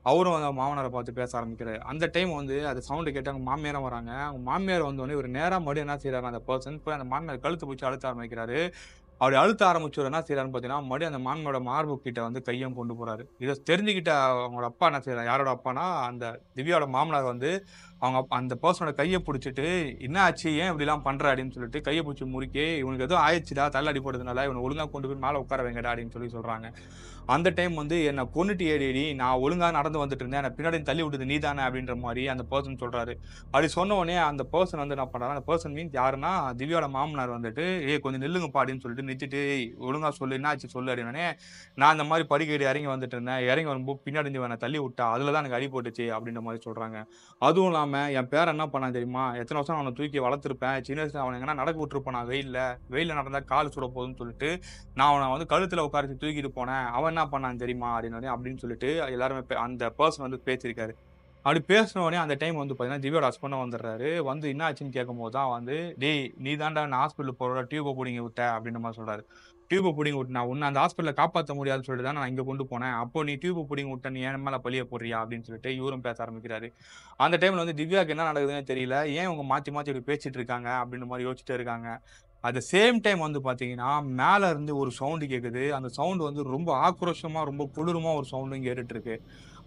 அவரும் வந்து மாமனாரை பார்த்து பேச ஆரம்பிக்கிறாரு அந்த டைம் வந்து அது சவுண்டு கேட்டு அவங்க மாமியாரம் வராங்க அவங்க மாமியார் வந்தோடனே ஒரு நேராக மறுபடியும் என்ன செய்யறாரு அந்த பர்சன் போய் அந்த மாமியார் கழுத்து பிடிச்சி அழுத்த ஆரம்பிக்கிறாரு அவர் அழுத்த ஆரம்பிச்சவர் என்ன செய்யறாருன்னு பார்த்தீங்கன்னா மறுபடியும் அந்த மாமனோட மார்பு கிட்ட வந்து கையும் கொண்டு போறாரு இதை தெரிஞ்சுக்கிட்ட அவங்களோட அப்பா என்ன செய்யறாரு யாரோட அப்பானா அந்த திவ்யாவோட மாமனார் வந்து அவங்க அந்த பர்சனோட கையை பிடிச்சிட்டு என்ன ஆச்சு ஏன் இப்படிலாம் பண்ற அப்படின்னு சொல்லிட்டு கையை பிடிச்சி முறுக்கி இவனுக்கு எதுவும் ஆயிடுச்சுடா தள்ளாடி போடுறதுனால இவனை ஒழுங்காக கொண்டு போய் மேலே உட்கார வைங்கடா அப்படின்னு சொல்லி சொல்றாங்க அந்த டைம் வந்து என்னை கொண்டுட்டு ஏறி நான் ஒழுங்காக நடந்து வந்துட்டு இருந்தேன் என்ன பின்னாடி தள்ளி விட்டது நீ தானே அப்படின்ற மாதிரி அந்த பர்சன் சொல்கிறாரு அப்படி சொன்ன அந்த பர்சன் வந்து என்ன பண்ணுறாரு அந்த பர்சன் மீன்ஸ் யாருன்னா திவ்யோட மாமனார் வந்துட்டு ஏ கொஞ்சம் நில்லுங்கப்பா அப்படின்னு சொல்லிட்டு நிறுத்திட்டு ஒழுங்காக சொல்லு என்னாச்சு சொல்லு அப்படின்னே நான் அந்த மாதிரி படிக்கடி இறங்கி வந்துட்டு இருந்தேன் இறங்கி வரும்போது பின்னாடி என்னை தள்ளி விட்டா அதில் தான் எனக்கு அடி போட்டுச்சு அப்படின்ற மாதிரி சொல்கிறாங்க அதுவும் இல்லாமல் என் பேர் என்ன பண்ணான் தெரியுமா எத்தனை வருஷம் அவனை தூக்கி வளர்த்துருப்பேன் சின்ன வயசில் அவனை எங்கன்னா நடக்க விட்டுருப்பான் வெயிலில் வெயிலில் நடந்தால் கால் சுட போதும்னு சொல்லிட்டு நான் அவனை வந்து கழுத்தில் உட்காரச்சு தூக்கிட்டு போனேன் அவன் என்ன பண்ணான் தெரியுமா அப்படின்னு அப்படின்னு சொல்லிட்டு எல்லாருமே அந்த பர்சன் வந்து பேசியிருக்காரு அப்படி பேசின உடனே அந்த டைம் வந்து பார்த்தீங்கன்னா திவ்யோட ஹஸ்பண்ட் வந்துடுறாரு வந்து என்ன ஆச்சுன்னு கேட்கும்போது தான் வந்து டேய் நீ தாண்டா நான் ஹாஸ்பிட்டல் போகிற டியூபை பிடிங்க விட்ட அப்படின்ற மாதிரி சொல்கிறாரு டியூபை பிடிங்க விட்டு நான் உன்னை அந்த ஹாஸ்பிட்டலில் காப்பாற்ற முடியாதுன்னு சொல்லிட்டு தான் நான் இங்கே கொண்டு போனேன் அப்போ நீ டியூபை பிடிங்க விட்ட நீ ஏன் மேலே பழிய போடுறியா அப்படின்னு சொல்லிட்டு இவரும் பேச ஆரம்பிக்கிறாரு அந்த டைமில் வந்து திவ்யாவுக்கு என்ன நடக்குதுன்னு தெரியல ஏன் இவங்க மாற்றி மாற்றி இப்படி பேசிட்டு இருக்காங்க அப்படின்ற மாதிரி யோசிச்சுட்டு இருக்காங்க அட் த சேம் டைம் வந்து பார்த்தீங்கன்னா மேலே இருந்து ஒரு சவுண்டு கேட்குது அந்த சவுண்டு வந்து ரொம்ப ஆக்ரோஷமாக ரொம்ப குளிரமாக ஒரு சவுண்டும் கேட்டுட்ருக்கு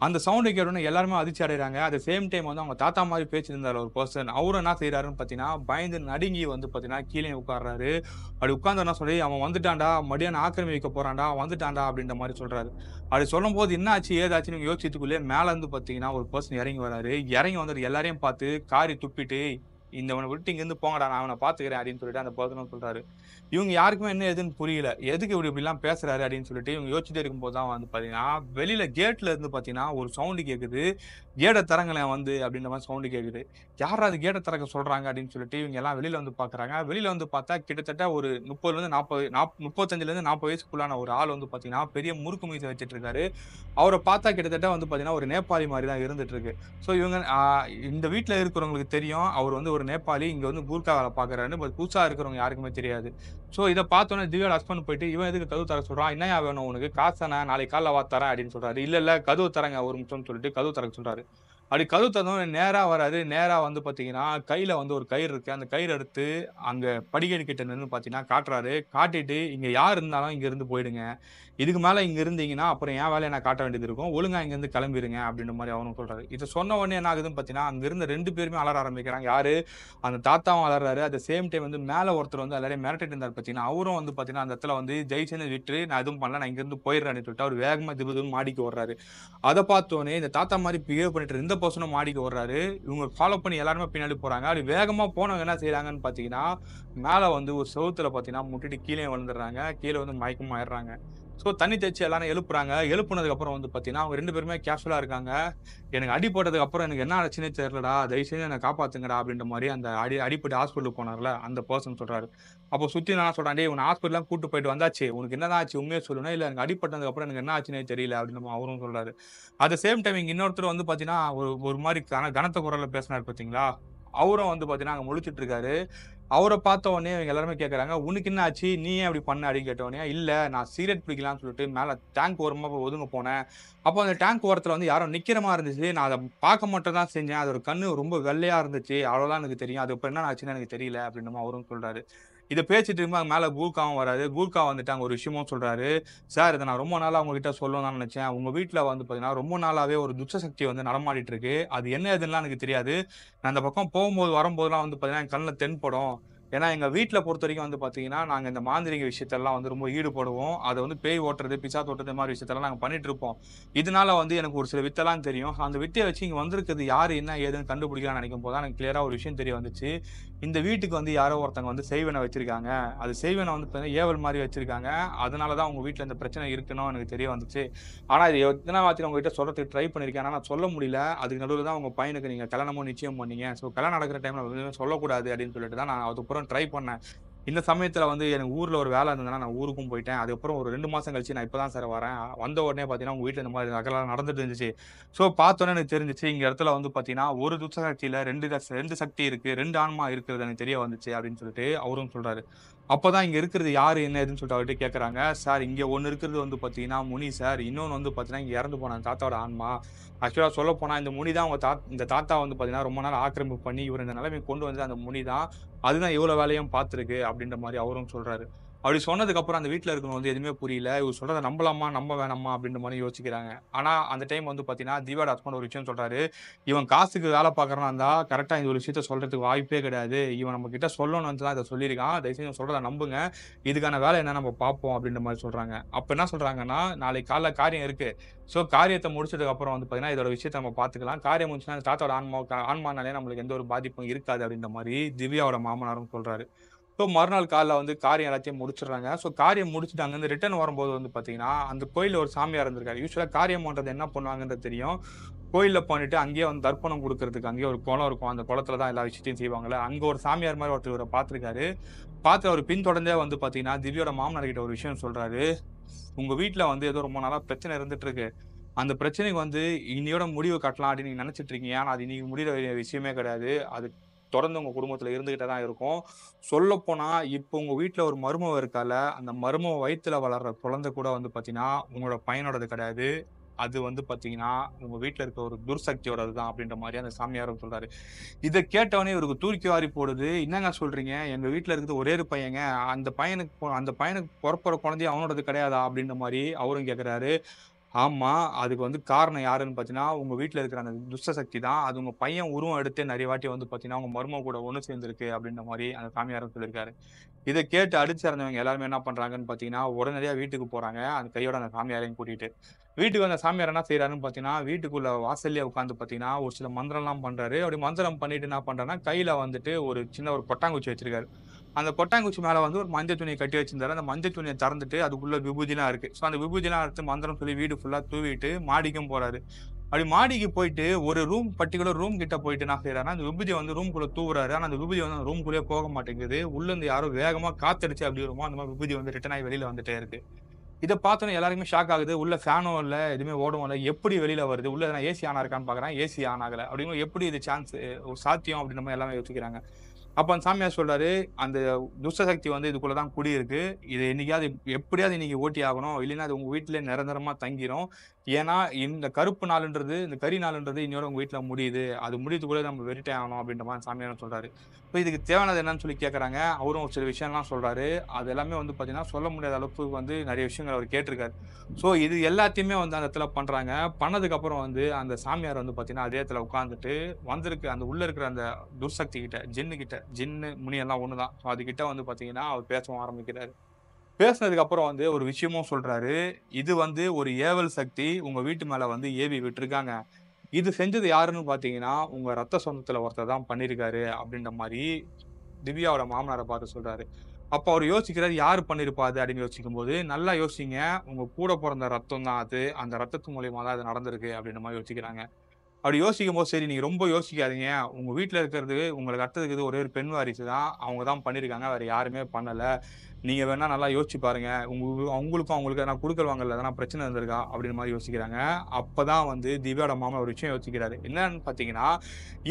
அந்த சவுண்டு கேட்டோன்னே எல்லாருமே அதிர்ச்சி அடைகிறாங்க அட் த சேம் டைம் வந்து அவங்க தாத்தா மாதிரி பேசியிருந்தார் ஒரு பர்சன் அவரும் என்ன செய்கிறாருன்னு பார்த்தீங்கன்னா பயந்து நடுங்கி வந்து பார்த்தீங்கன்னா கீழே உட்காடுறாரு அப்படி உட்காந்தோன்னா சொல்லி அவன் வந்துட்டான்டா மடியான ஆக்கிரமிக்க போகிறான்டா வந்துட்டான்டா அப்படின்ற மாதிரி சொல்கிறாரு அப்படி சொல்லும் போது என்ன ஆச்சு ஏதாச்சுன்னு யோசிச்சுக்குள்ளே மேலே இருந்து பார்த்தீங்கன்னா ஒரு பர்சன் இறங்கி வராரு இறங்கி வந்துட்டு எல்லாரையும் பார்த்து காரி துப்பிட்டு இந்த அவனை விட்டு இங்கேருந்து போங்கடா நான் அவனை பார்த்துக்கிறேன் அப்படின்னு சொல்லிட்டு அந்த பர்சனும் சொல்கிறாரு இவங்க யாருக்குமே என்ன எதுன்னு புரியல எதுக்கு இப்படி இப்படிலாம் பேசுறாரு அப்படின்னு சொல்லிட்டு இவங்க யோசிச்சுட்டே இருக்கும்போது தான் வந்து பார்த்தீங்கன்னா வெளியில் கேட்டில் இருந்து பார்த்தீங்கன்னா ஒரு சவுண்டு கேட்குது கேட்டை திறங்களேன் வந்து அப்படின்ற மாதிரி சவுண்டு கேட்குது யார் அது கேட்டை திறக்க சொல்கிறாங்க அப்படின்னு சொல்லிட்டு இவங்க எல்லாம் வெளியில் வந்து பார்க்குறாங்க வெளியில் வந்து பார்த்தா கிட்டத்தட்ட ஒரு முப்பதுலேருந்து நாற்பது நாப் முப்பத்தஞ்சுலேருந்து நாற்பது வயசுக்குள்ளான ஒரு ஆள் வந்து பார்த்தீங்கன்னா பெரிய முறுக்கு முயற்சி வச்சுட்டு இருக்காரு அவரை பார்த்தா கிட்டத்தட்ட வந்து பார்த்தீங்கன்னா ஒரு நேபாளி மாதிரி தான் இருந்துட்டு இருக்கு ஸோ இவங்க இந்த வீட்டில் இருக்கிறவங்களுக்கு தெரியும் அவர் வந்து ஒரு ஒரு நேபாளி இங்கே வந்து பூர்கா வேலை பட் புதுசாக இருக்கிறவங்க யாருக்குமே தெரியாது ஸோ இதை பார்த்தோன்னே திவ்யா ஹஸ்பண்ட் போயிட்டு இவன் எதுக்கு கதவு தர சொல்கிறான் என்ன வேணும் உனக்கு காசானா நாளைக்கு காலைல வா தரேன் அப்படின்னு சொல்கிறாரு இல்லை இல்லை கதவு தரங்க ஒரு நிமிஷம்னு சொல்லிட்டு கதவு தர சொல்கிறாரு அப்படி கதவு தந்தோடனே நேராக வராது நேராக வந்து பார்த்தீங்கன்னா கையில் வந்து ஒரு கயிறு இருக்குது அந்த கயிறு எடுத்து அங்கே படிக்கடி கிட்ட நின்று பார்த்தீங்கன்னா காட்டுறாரு காட்டிட்டு இங்கே யார் இருந்தாலும் இங்கேருந்து போயிடுங்க இதுக்கு மேலே இங்கே இருந்தீங்கன்னா அப்புறம் என் வேலையை நான் காட்ட வேண்டியது இருக்கும் ஒழுங்காக இங்கேருந்து கிளம்பிடுங்க அப்படின்ற மாதிரி அவரும் சொல்கிறாரு இதை சொன்ன உடனே என்ன ஆகுதுன்னு பார்த்தீங்கன்னா அங்கே இருந்த ரெண்டு பேருமே அலர ஆரம்பிக்கிறாங்க யார் அந்த தாத்தாவும் அலறாரு அட் சேம் டைம் வந்து மேலே ஒருத்தர் வந்து எல்லாரையும் மிரட்டிட்டு இருந்தார் பார்த்தீங்கன்னா அவரும் வந்து பார்த்தீங்கன்னா அந்த இடத்துல வந்து ஜெயிச்சேன் விட்டு நான் எதுவும் பண்ணல நான் இங்கேருந்து போயிடுறேன்னு சொல்லிட்டு அவர் வேகமாக திருப்பதும் மாடிக்கு வர்றாரு அதை பார்த்தோன்னே இந்த தாத்தா மாதிரி பிஹேவ் பண்ணிட்டு இருந்த பர்சனும் மாடிக்கு வர்றாரு இவங்க ஃபாலோ பண்ணி எல்லாருமே பின்னாடி போகிறாங்க அப்படி வேகமாக போனவங்க என்ன செய்கிறாங்கன்னு பார்த்தீங்கன்னா மேலே வந்து ஒரு செவத்தில் பார்த்தீங்கன்னா முட்டிட்டு கீழே விழுந்துடுறாங்க கீழே வந்து மயக்கமாக ஆயிடுறாங்க ஸோ தண்ணி தேய்ச்சி எல்லாரும் எழுப்புறாங்க எழுப்புனதுக்கப்புறம் வந்து பார்த்தீங்கன்னா அவங்க ரெண்டு பேருமே கேஷுவலாக இருக்காங்க எனக்கு அடிப்பட்டதுக்கு அப்புறம் எனக்கு என்ன ஆச்சுன்னே தெரிலடா தயவுசெய்து என்னை காப்பாற்றுங்கடா அப்படின்ற மாதிரி அந்த அடி அடிப்பட்டு ஹாஸ்பிட்டலுக்கு போனார்ல அந்த பர்சன் சொல்கிறாரு அப்போ சுற்றி நான் சொல்கிறான் டே உன் ஹாஸ்பிட்டலாம் கூட்டு போயிட்டு வந்தாச்சு உனக்கு என்ன ஆச்சு உண்மையே சொல்லணும் இல்லை எனக்கு அடிப்பட்டதுக்கு அப்புறம் எனக்கு என்ன ஆச்சுன்னே தெரியல அப்படின்னு அவரும் சொல்கிறாரு அட் சேம் டைம் இங்கே இன்னொருத்தர் வந்து பார்த்தீங்கன்னா ஒரு ஒரு மாதிரி கன கனத்த குரலில் பேசினார் பார்த்தீங்களா அவரும் வந்து பார்த்தீங்கன்னா அங்கே முழிச்சிட்டு இருக்காரு அவரை பார்த்த உடனே இவங்க எல்லாருமே கேட்குறாங்க உனக்கு என்ன ஆச்சு நீ ஏன் அப்படி பண்ண அப்படின்னு கேட்டோடனே இல்லை நான் சீரட் பிடிக்கலாம்னு சொல்லிட்டு மேலே டேங்க் ஓரமாக ஒதுங்க போனேன் அப்போ அந்த டேங்க் ஓரத்தில் வந்து யாரும் நிற்கிற மாதிரி இருந்துச்சு நான் அதை பார்க்க மட்டும் தான் செஞ்சேன் அது ஒரு கண்ணு ரொம்ப வெள்ளையாக இருந்துச்சு அவ்வளோதான் எனக்கு தெரியும் அது இப்போ என்ன ஆச்சுன்னு எனக்கு தெரியல அப்படின்னு அவரும் சொல்கிறாரு இதை பேசிட்டு இருக்கும்போது மேலே கூர்காவும் வராது கூர்கா வந்துட்டு அங்கே ஒரு விஷயமும் சொல்கிறாரு சார் இதை நான் ரொம்ப நாளாக அவங்ககிட்ட சொல்லணும்னு நினச்சேன் உங்கள் வீட்டில் வந்து பார்த்தீங்கன்னா ரொம்ப நாளாகவே ஒரு துச்ச சக்தி வந்து நடமாடிட்டு இருக்கு அது என்ன எதுன்னா எனக்கு தெரியாது நான் அந்த பக்கம் போகும்போது வரும்போதுலாம் வந்து பார்த்தீங்கன்னா என் கண்ணில் தென்படும் ஏன்னா எங்கள் வீட்டில் பொறுத்த வரைக்கும் வந்து பார்த்தீங்கன்னா நாங்கள் இந்த மாந்திரிக விஷயத்தெல்லாம் வந்து ரொம்ப ஈடுபடுவோம் அதை வந்து பேய் ஓட்டுறது பிச்சா தோட்டுறது மாதிரி விஷயத்தெல்லாம் நாங்கள் பண்ணிகிட்டு இருப்போம் இதனால வந்து எனக்கு ஒரு சில வித்தெல்லாம் தெரியும் அந்த வித்தையை வச்சு இங்கே வந்திருக்கிறது யார் என்ன ஏதுன்னு கண்டுபிடிக்கலாம்னு நினைக்கும் போது எனக்கு கிளியராக ஒரு விஷயம் தெரிய வந்துச்சு இந்த வீட்டுக்கு வந்து யாரோ ஒருத்தங்க வந்து செய்வனை வச்சுருக்காங்க அது செய்வனை வந்து பார்த்தீங்கன்னா ஏவல் மாதிரி வச்சுருக்காங்க அதனால தான் உங்கள் வீட்டில் இந்த பிரச்சனை இருக்குன்னு எனக்கு தெரிய வந்துச்சு ஆனால் இது எத்தனை வார்த்தை உங்ககிட்ட சொல்கிறதுக்கு ட்ரை பண்ணியிருக்கேன் ஆனால் நான் சொல்ல முடியல அதுக்கு நடுவில் தான் உங்கள் பையனுக்கு நீங்கள் கல்யாணமும் நிச்சயம் பண்ணீங்க ஸோ கல்யாணம் நடக்கிற டைமில் சொல்லக்கூடாது அப்படின்னு சொல்லிட்டு தான் நான் அதுக்கப்புறம் அதுக்கப்புறம் ட்ரை பண்ணேன் இந்த சமயத்தில் வந்து எனக்கு ஊரில் ஒரு வேலை இருந்ததுன்னா நான் ஊருக்கும் போயிட்டேன் அதுக்கப்புறம் ஒரு ரெண்டு மாதம் கழிச்சு நான் இப்போ தான் சார் வரேன் வந்த உடனே பார்த்தீங்கன்னா உங்கள் வீட்டில் இந்த மாதிரி அகலாம் நடந்துட்டு இருந்துச்சு ஸோ பார்த்தோன்னே எனக்கு தெரிஞ்சிச்சு இங்கே இடத்துல வந்து பார்த்தீங்கன்னா ஒரு துச்ச ரெண்டு ரெண்டு சக்தி இருக்குது ரெண்டு ஆன்மா இருக்கிறது எனக்கு தெரிய வந்துச்சு அப்படின்னு சொல்லிட்டு அவரும் சொல்கிறாரு அப்போதான் இங்கே இருக்கிறது யார் என்ன எதுன்னு சொல்லிட்டு அவர்கிட்ட கேட்குறாங்க சார் இங்கே ஒன்று இருக்கிறது வந்து பார்த்தீங்கன்னா முனி சார் இன்னொன்று வந்து பார்த்தீங்கன்னா இங்கே இறந்து போனாங்க தாத்தாவோட ஆன்மா ஆக்சுவலாக சொல்ல போனால் இந்த முனி தான் அவங்க தா இந்த தாத்தா வந்து பார்த்தீங்கன்னா ரொம்ப நாள் ஆக்கிரமிப்பு பண்ணி இவர் இந்த நிலைமை கொண்டு வந்து அந்த முனி தான் அதுதான் எவ்வளோ வேலையும் பார்த்துருக்கு அப்படின்ற மாதிரி அவரும் சொல்கிறாரு அப்படி சொன்னதுக்கப்புறம் அந்த வீட்டில் இருக்கணும் வந்து எதுவுமே புரியல இவர் சொல்கிறத நம்பலாமா நம்ப வேணாமா அப்படின்ற மாதிரி யோசிக்கிறாங்க ஆனால் அந்த டைம் வந்து பார்த்தீங்கன்னா தீபாவோட ஹஸ்பண்ட் ஒரு விஷயம் சொல்கிறாரு இவன் காசுக்கு வேலை பார்க்குறானா இருந்தால் கரெக்டாக இந்த ஒரு விஷயத்த சொல்கிறதுக்கு வாய்ப்பே கிடையாது இவன் நம்ம கிட்ட சொல்லணும்னு தான் இதை சொல்லியிருக்கான் தயவுசெய்து சொல்கிறத நம்புங்க இதுக்கான வேலை என்ன நம்ம பார்ப்போம் அப்படின்ற மாதிரி சொல்கிறாங்க அப்போ என்ன சொல்கிறாங்கன்னா நாளைக்கு காலைல காரியம் இருக்குது ஸோ காரியத்தை முடிச்சதுக்கப்புறம் வந்து பார்த்தீங்கன்னா இதோட விஷயத்தை நம்ம பார்த்துக்கலாம் காரியம் முடிச்சுன்னா தாத்தாவோட ஆன்மா ஆன்மானாலே நம்மளுக்கு எந்த ஒரு பாதிப்பும் இருக்காது அப்படின்ற மாதிரி திவ்யாவோட மாமனாரும் சொல்கிறாரு ஸோ மறுநாள் காலைல வந்து காரியம் எல்லாத்தையும் முடிச்சிடுறாங்க ஸோ காரியம் முடிச்சுட்டாங்க அங்கேருந்து ரிட்டர்ன் வரும்போது வந்து பார்த்தீங்கன்னா அந்த கோயிலில் ஒரு சாமியார் இருந்திருக்காரு யூஸ்வலாக காரியம் பண்ணுறது என்ன பண்ணுவாங்கன்றது தெரியும் கோயிலில் பண்ணிட்டு அங்கேயே வந்து தர்ப்பணம் கொடுக்கறதுக்கு அங்கேயே ஒரு குளம் இருக்கும் அந்த குளத்துல தான் எல்லா விஷயத்தையும் செய்வாங்களே அங்கே ஒரு சாமியார் மாதிரி ஒருத்தர் இவரை பார்த்துருக்காரு பார்த்து அவர் பின்தொடர்ந்தே வந்து பார்த்தீங்கன்னா திவ்யோட கிட்ட ஒரு விஷயம் சொல்கிறாரு உங்கள் வீட்டில் வந்து ஏதோ ரொம்ப நாளாக பிரச்சனை இருந்துகிட்ருக்கு அந்த பிரச்சனைக்கு வந்து இன்னையோட முடிவு கட்டலாம் அப்படின்னு நீங்கள் நினச்சிட்டு இருக்கீங்க ஆனால் அது இன்னைக்கு முடிகிற விஷயமே கிடையாது அது தொடர்ந்து உங்கள் குடும்பத்தில் இருந்துக்கிட்டே தான் இருக்கும் சொல்லப்போனால் இப்போ உங்கள் வீட்டில் ஒரு மருமவ இருக்கால அந்த மருமவ வயிற்றில் வளர்கிற குழந்தை கூட வந்து பார்த்தீங்கன்னா உங்களோட பையனோடது கிடையாது அது வந்து பார்த்தீங்கன்னா உங்கள் வீட்டில் இருக்க ஒரு துர்சக்தியோடது தான் அப்படின்ற மாதிரி அந்த சாமியாரும் சொல்கிறாரு இதை கேட்டவொடனே இவருக்கு தூக்கி வாரி போடுது என்னங்க சொல்கிறீங்க எங்கள் வீட்டில் இருக்கிறது ஒரே ஒரு பையங்க அந்த பையனுக்கு அந்த பையனுக்கு பிறப்புற குழந்தைய அவனோடது கிடையாதா அப்படின்ற மாதிரி அவரும் கேட்குறாரு ஆமா அதுக்கு வந்து காரணம் யாருன்னு பாத்தீங்கன்னா உங்க வீட்டுல இருக்கிற அந்த துஷ்ட சக்தி தான் அது உங்க பையன் உருவம் எடுத்து நிறைய வாட்டி வந்து பாத்தீங்கன்னா உங்க மர்மம் கூட ஒண்ணு சேர்ந்திருக்கு அப்படின்ற மாதிரி அந்த காமியாரம் சொல்லியிருக்காரு இதை கேட்டு அடிச்சு இறந்தவங்க எல்லாருமே என்ன பண்றாங்கன்னு பாத்தீங்கன்னா உடனடியா வீட்டுக்கு போறாங்க அந்த கையோட அந்த சாமியாரையும் கூட்டிட்டு வீட்டுக்கு வந்த சாமியார் என்ன செய்யறாருன்னு பாத்தீங்கன்னா வீட்டுக்குள்ள வாசல்லே உட்காந்து பாத்தீங்கன்னா ஒரு சில மந்திரம்லாம் பண்றாரு அப்படி மந்திரம் பண்ணிட்டு என்ன பண்றாருன்னா கையில வந்துட்டு ஒரு சின்ன ஒரு கொட்டாங்குச்சி வச்சிருக்காரு அந்த கொட்டாங்குச்சி மேலே வந்து ஒரு மஞ்சள் துணியை கட்டி வச்சிருந்தாரு அந்த மஞ்சள் துணியை திறந்துட்டு அதுக்குள்ளே விபூதிலாம் இருக்குது ஸோ அந்த விபூதிலாம் எடுத்து மந்திரம் சொல்லி வீடு ஃபுல்லாக தூவிட்டு மாடிக்கும் போகிறாரு அப்படி மாடிக்கு போயிட்டு ஒரு ரூம் பர்டிகுலர் ரூம் கிட்ட போயிட்டு நான் செய்கிறேன்னா அந்த விபூதி வந்து ரூம்குள்ளே தூவுறாரு ஆனால் அந்த விபூதி வந்து ரூம்குள்ளே போக மாட்டேங்குது உள்ளேருந்து யாரோ வேகமாக காத்தடிச்சு அப்படி வருமோ அந்த மாதிரி விபூதி வந்து ரிட்டன் ஆகி வெளியில் வந்துட்டே இருக்கு இதை பார்த்தோன்னே எல்லாருமே ஷாக் ஆகுது உள்ள ஃபேனும் இல்லை எதுவுமே ஓடும் இல்லை எப்படி வெளியில் வருது உள்ளே நான் ஏசி ஆனா இருக்கான்னு பார்க்குறேன் ஏசி ஆன் ஆகலை அப்படிங்கிற எப்படி இது சான்ஸ் ஒரு சாத்தியம் அப்படின்னு நம்ம எல்லாமே யோசிக்கிறாங்க அப்போ அந்த சாமியார் சொல்கிறாரு அந்த துஷ்டசக்தி வந்து இதுக்குள்ளே தான் குடியிருக்கு இது இன்னைக்காவது எப்படியாவது இன்றைக்கி ஓட்டி ஆகணும் இல்லைன்னா அது உங்கள் வீட்டிலே நிரந்தரமாக தங்கிடும் ஏன்னா இந்த கருப்பு நாளுன்றது இந்த கறி நாளுன்றது இன்னொரு உங்கள் வீட்டில் முடியுது அது முடியதுக்குள்ளே நம்ம வெறிட்டே ஆகணும் அப்படின்ற மாதிரி சாமியார் சொல்கிறாரு இப்போ இதுக்கு தேவையானது என்னன்னு சொல்லி கேட்குறாங்க அவரும் ஒரு சில விஷயம்லாம் சொல்கிறாரு அது எல்லாமே வந்து பார்த்தீங்கன்னா சொல்ல முடியாத அளவுக்கு வந்து நிறைய விஷயங்கள் அவர் கேட்டிருக்காரு ஸோ இது எல்லாத்தையுமே வந்து அந்த இடத்துல பண்ணுறாங்க பண்ணதுக்கப்புறம் வந்து அந்த சாமியார் வந்து பார்த்தீங்கன்னா அதே இடத்துல உட்காந்துட்டு வந்திருக்கு அந்த உள்ளே இருக்கிற அந்த துர்சக்தி கிட்ட ஜின்னு கிட்ட ஜின்னு முனியெல்லாம் ஒன்று தான் ஸோ அதுக்கிட்ட வந்து பார்த்தீங்கன்னா அவர் பேசவும் ஆரம்பிக்கிறாரு பேசுனதுக்கப்புறம் வந்து ஒரு விஷயமும் சொல்கிறாரு இது வந்து ஒரு ஏவல் சக்தி உங்கள் வீட்டு மேலே வந்து ஏவி விட்டுருக்காங்க இது செஞ்சது யாருன்னு பார்த்தீங்கன்னா உங்கள் ரத்த சொந்தத்தில் ஒருத்தர் தான் பண்ணியிருக்காரு அப்படின்ற மாதிரி திவ்யாவோட மாமனாரை பார்த்து சொல்கிறாரு அப்போ அவர் யோசிக்கிறார் யார் பண்ணியிருப்பாது அப்படின்னு யோசிக்கும் போது நல்லா யோசிங்க உங்கள் கூட பிறந்த ரத்தம் தான் அது அந்த ரத்தத்து மூலியமாக தான் அது நடந்திருக்கு அப்படின்ற மாதிரி யோசிக்கிறாங்க அப்படி யோசிக்கும் போது சரி நீங்கள் ரொம்ப யோசிக்காதீங்க உங்கள் வீட்டில் இருக்கிறது உங்களுக்கு அடுத்ததுக்கு ஒரே ஒரு பெண் வாரிசு தான் அவங்க தான் பண்ணியிருக்காங்க வேறு யாருமே பண்ணலை நீங்கள் வேணால் நல்லா யோசிச்சு பாருங்கள் உங்கள் அவங்களுக்கும் அவங்களுக்கு நான் கொடுக்கல் வாங்கல எதனா பிரச்சனை இருந்திருக்கா அப்படின்ற மாதிரி யோசிக்கிறாங்க அப்போ தான் வந்து திவ்யாவோட மாமா ஒரு விஷயம் யோசிக்கிறாரு என்னன்னு பார்த்தீங்கன்னா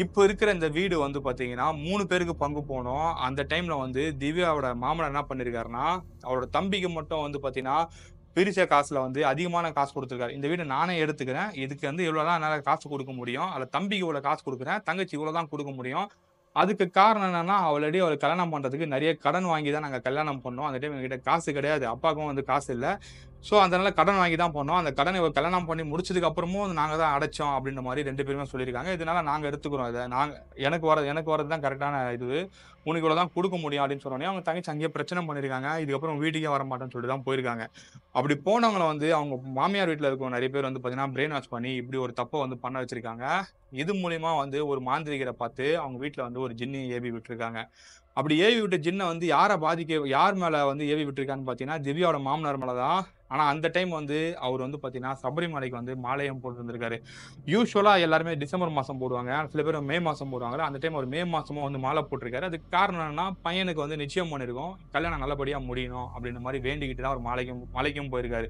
இப்போ இருக்கிற இந்த வீடு வந்து பார்த்தீங்கன்னா மூணு பேருக்கு பங்கு போனோம் அந்த டைமில் வந்து திவ்யாவோட மாமன் என்ன பண்ணியிருக்காருன்னா அவரோட தம்பிக்கு மட்டும் வந்து பார்த்தீங்கன்னா பிரித்த காசில் வந்து அதிகமான காசு கொடுத்துருக்காரு இந்த வீடு நானே எடுத்துக்கிறேன் இதுக்கு வந்து இவ்வளோ தான் என்னால் காசு கொடுக்க முடியும் அதில் தம்பிக்கு இவ்வளோ காசு கொடுக்குறேன் தங்கச்சி இவ்வளோ தான் கொடுக்க முடியும் அதுக்கு காரணம் என்னன்னா ஆல்ரெடி அவளை கல்யாணம் பண்ணுறதுக்கு நிறைய கடன் வாங்கி தான் நாங்கள் கல்யாணம் பண்ணோம் அந்த டைம் எங்ககிட்ட காசு கிடையாது அப்பாவுக்கும் வந்து காசு இல்லை ஸோ அதனால் கடன் வாங்கி தான் போனோம் அந்த கடனை கல்யாணம் பண்ணி முடிச்சதுக்கு அப்புறமும் நாங்கள் தான் அடைச்சோம் அப்படின்ற மாதிரி ரெண்டு பேருமே சொல்லியிருக்காங்க இதனால நாங்கள் எடுத்துக்கிறோம் இதை நாங்கள் எனக்கு வர எனக்கு வரது தான் கரெக்டான இது உனக்கு இவ்வளோ தான் கொடுக்க முடியும் அப்படின்னு சொன்னோன்னே அவங்க தங்கச்சி அங்கேயே பிரச்சனை பண்ணியிருக்காங்க இதுக்கப்புறம் வீட்டுக்கே வர மாட்டேன்னு சொல்லிட்டு தான் போயிருக்காங்க அப்படி போனவங்களை வந்து அவங்க மாமியார் வீட்டில் இருக்கிற நிறைய பேர் வந்து பார்த்தீங்கன்னா பிரெயின் வாஷ் பண்ணி இப்படி ஒரு தப்பை வந்து பண்ண வச்சுருக்காங்க இது மூலிமா வந்து ஒரு மாந்திரிகரை பார்த்து அவங்க வீட்டில் வந்து ஒரு ஜின்னி ஏவி விட்டுருக்காங்க அப்படி ஏவி விட்ட ஜின்னை வந்து யாரை பாதிக்க யார் மேலே வந்து ஏவி விட்டுருக்கான்னு பார்த்தீங்கன்னா திவ்யாவோட மாமனார் மேலே தான் ஆனால் அந்த டைம் வந்து அவர் வந்து பார்த்தீங்கன்னா சபரிமலைக்கு வந்து மாலையம் போட்டு வந்திருக்காரு யூஸ்வலாக எல்லாருமே டிசம்பர் மாதம் போடுவாங்க சில பேர் மே மாதம் போடுவாங்க அந்த டைம் அவர் மே மாதமும் வந்து மாலை போட்டிருக்காரு அதுக்கு காரணம் என்னன்னா பையனுக்கு வந்து நிச்சயம் பண்ணியிருக்கோம் கல்யாணம் நல்லபடியாக முடியணும் அப்படின்ற மாதிரி வேண்டிக்கிட்டு தான் அவர் மாலைக்கும் மாலைக்கும் போயிருக்காரு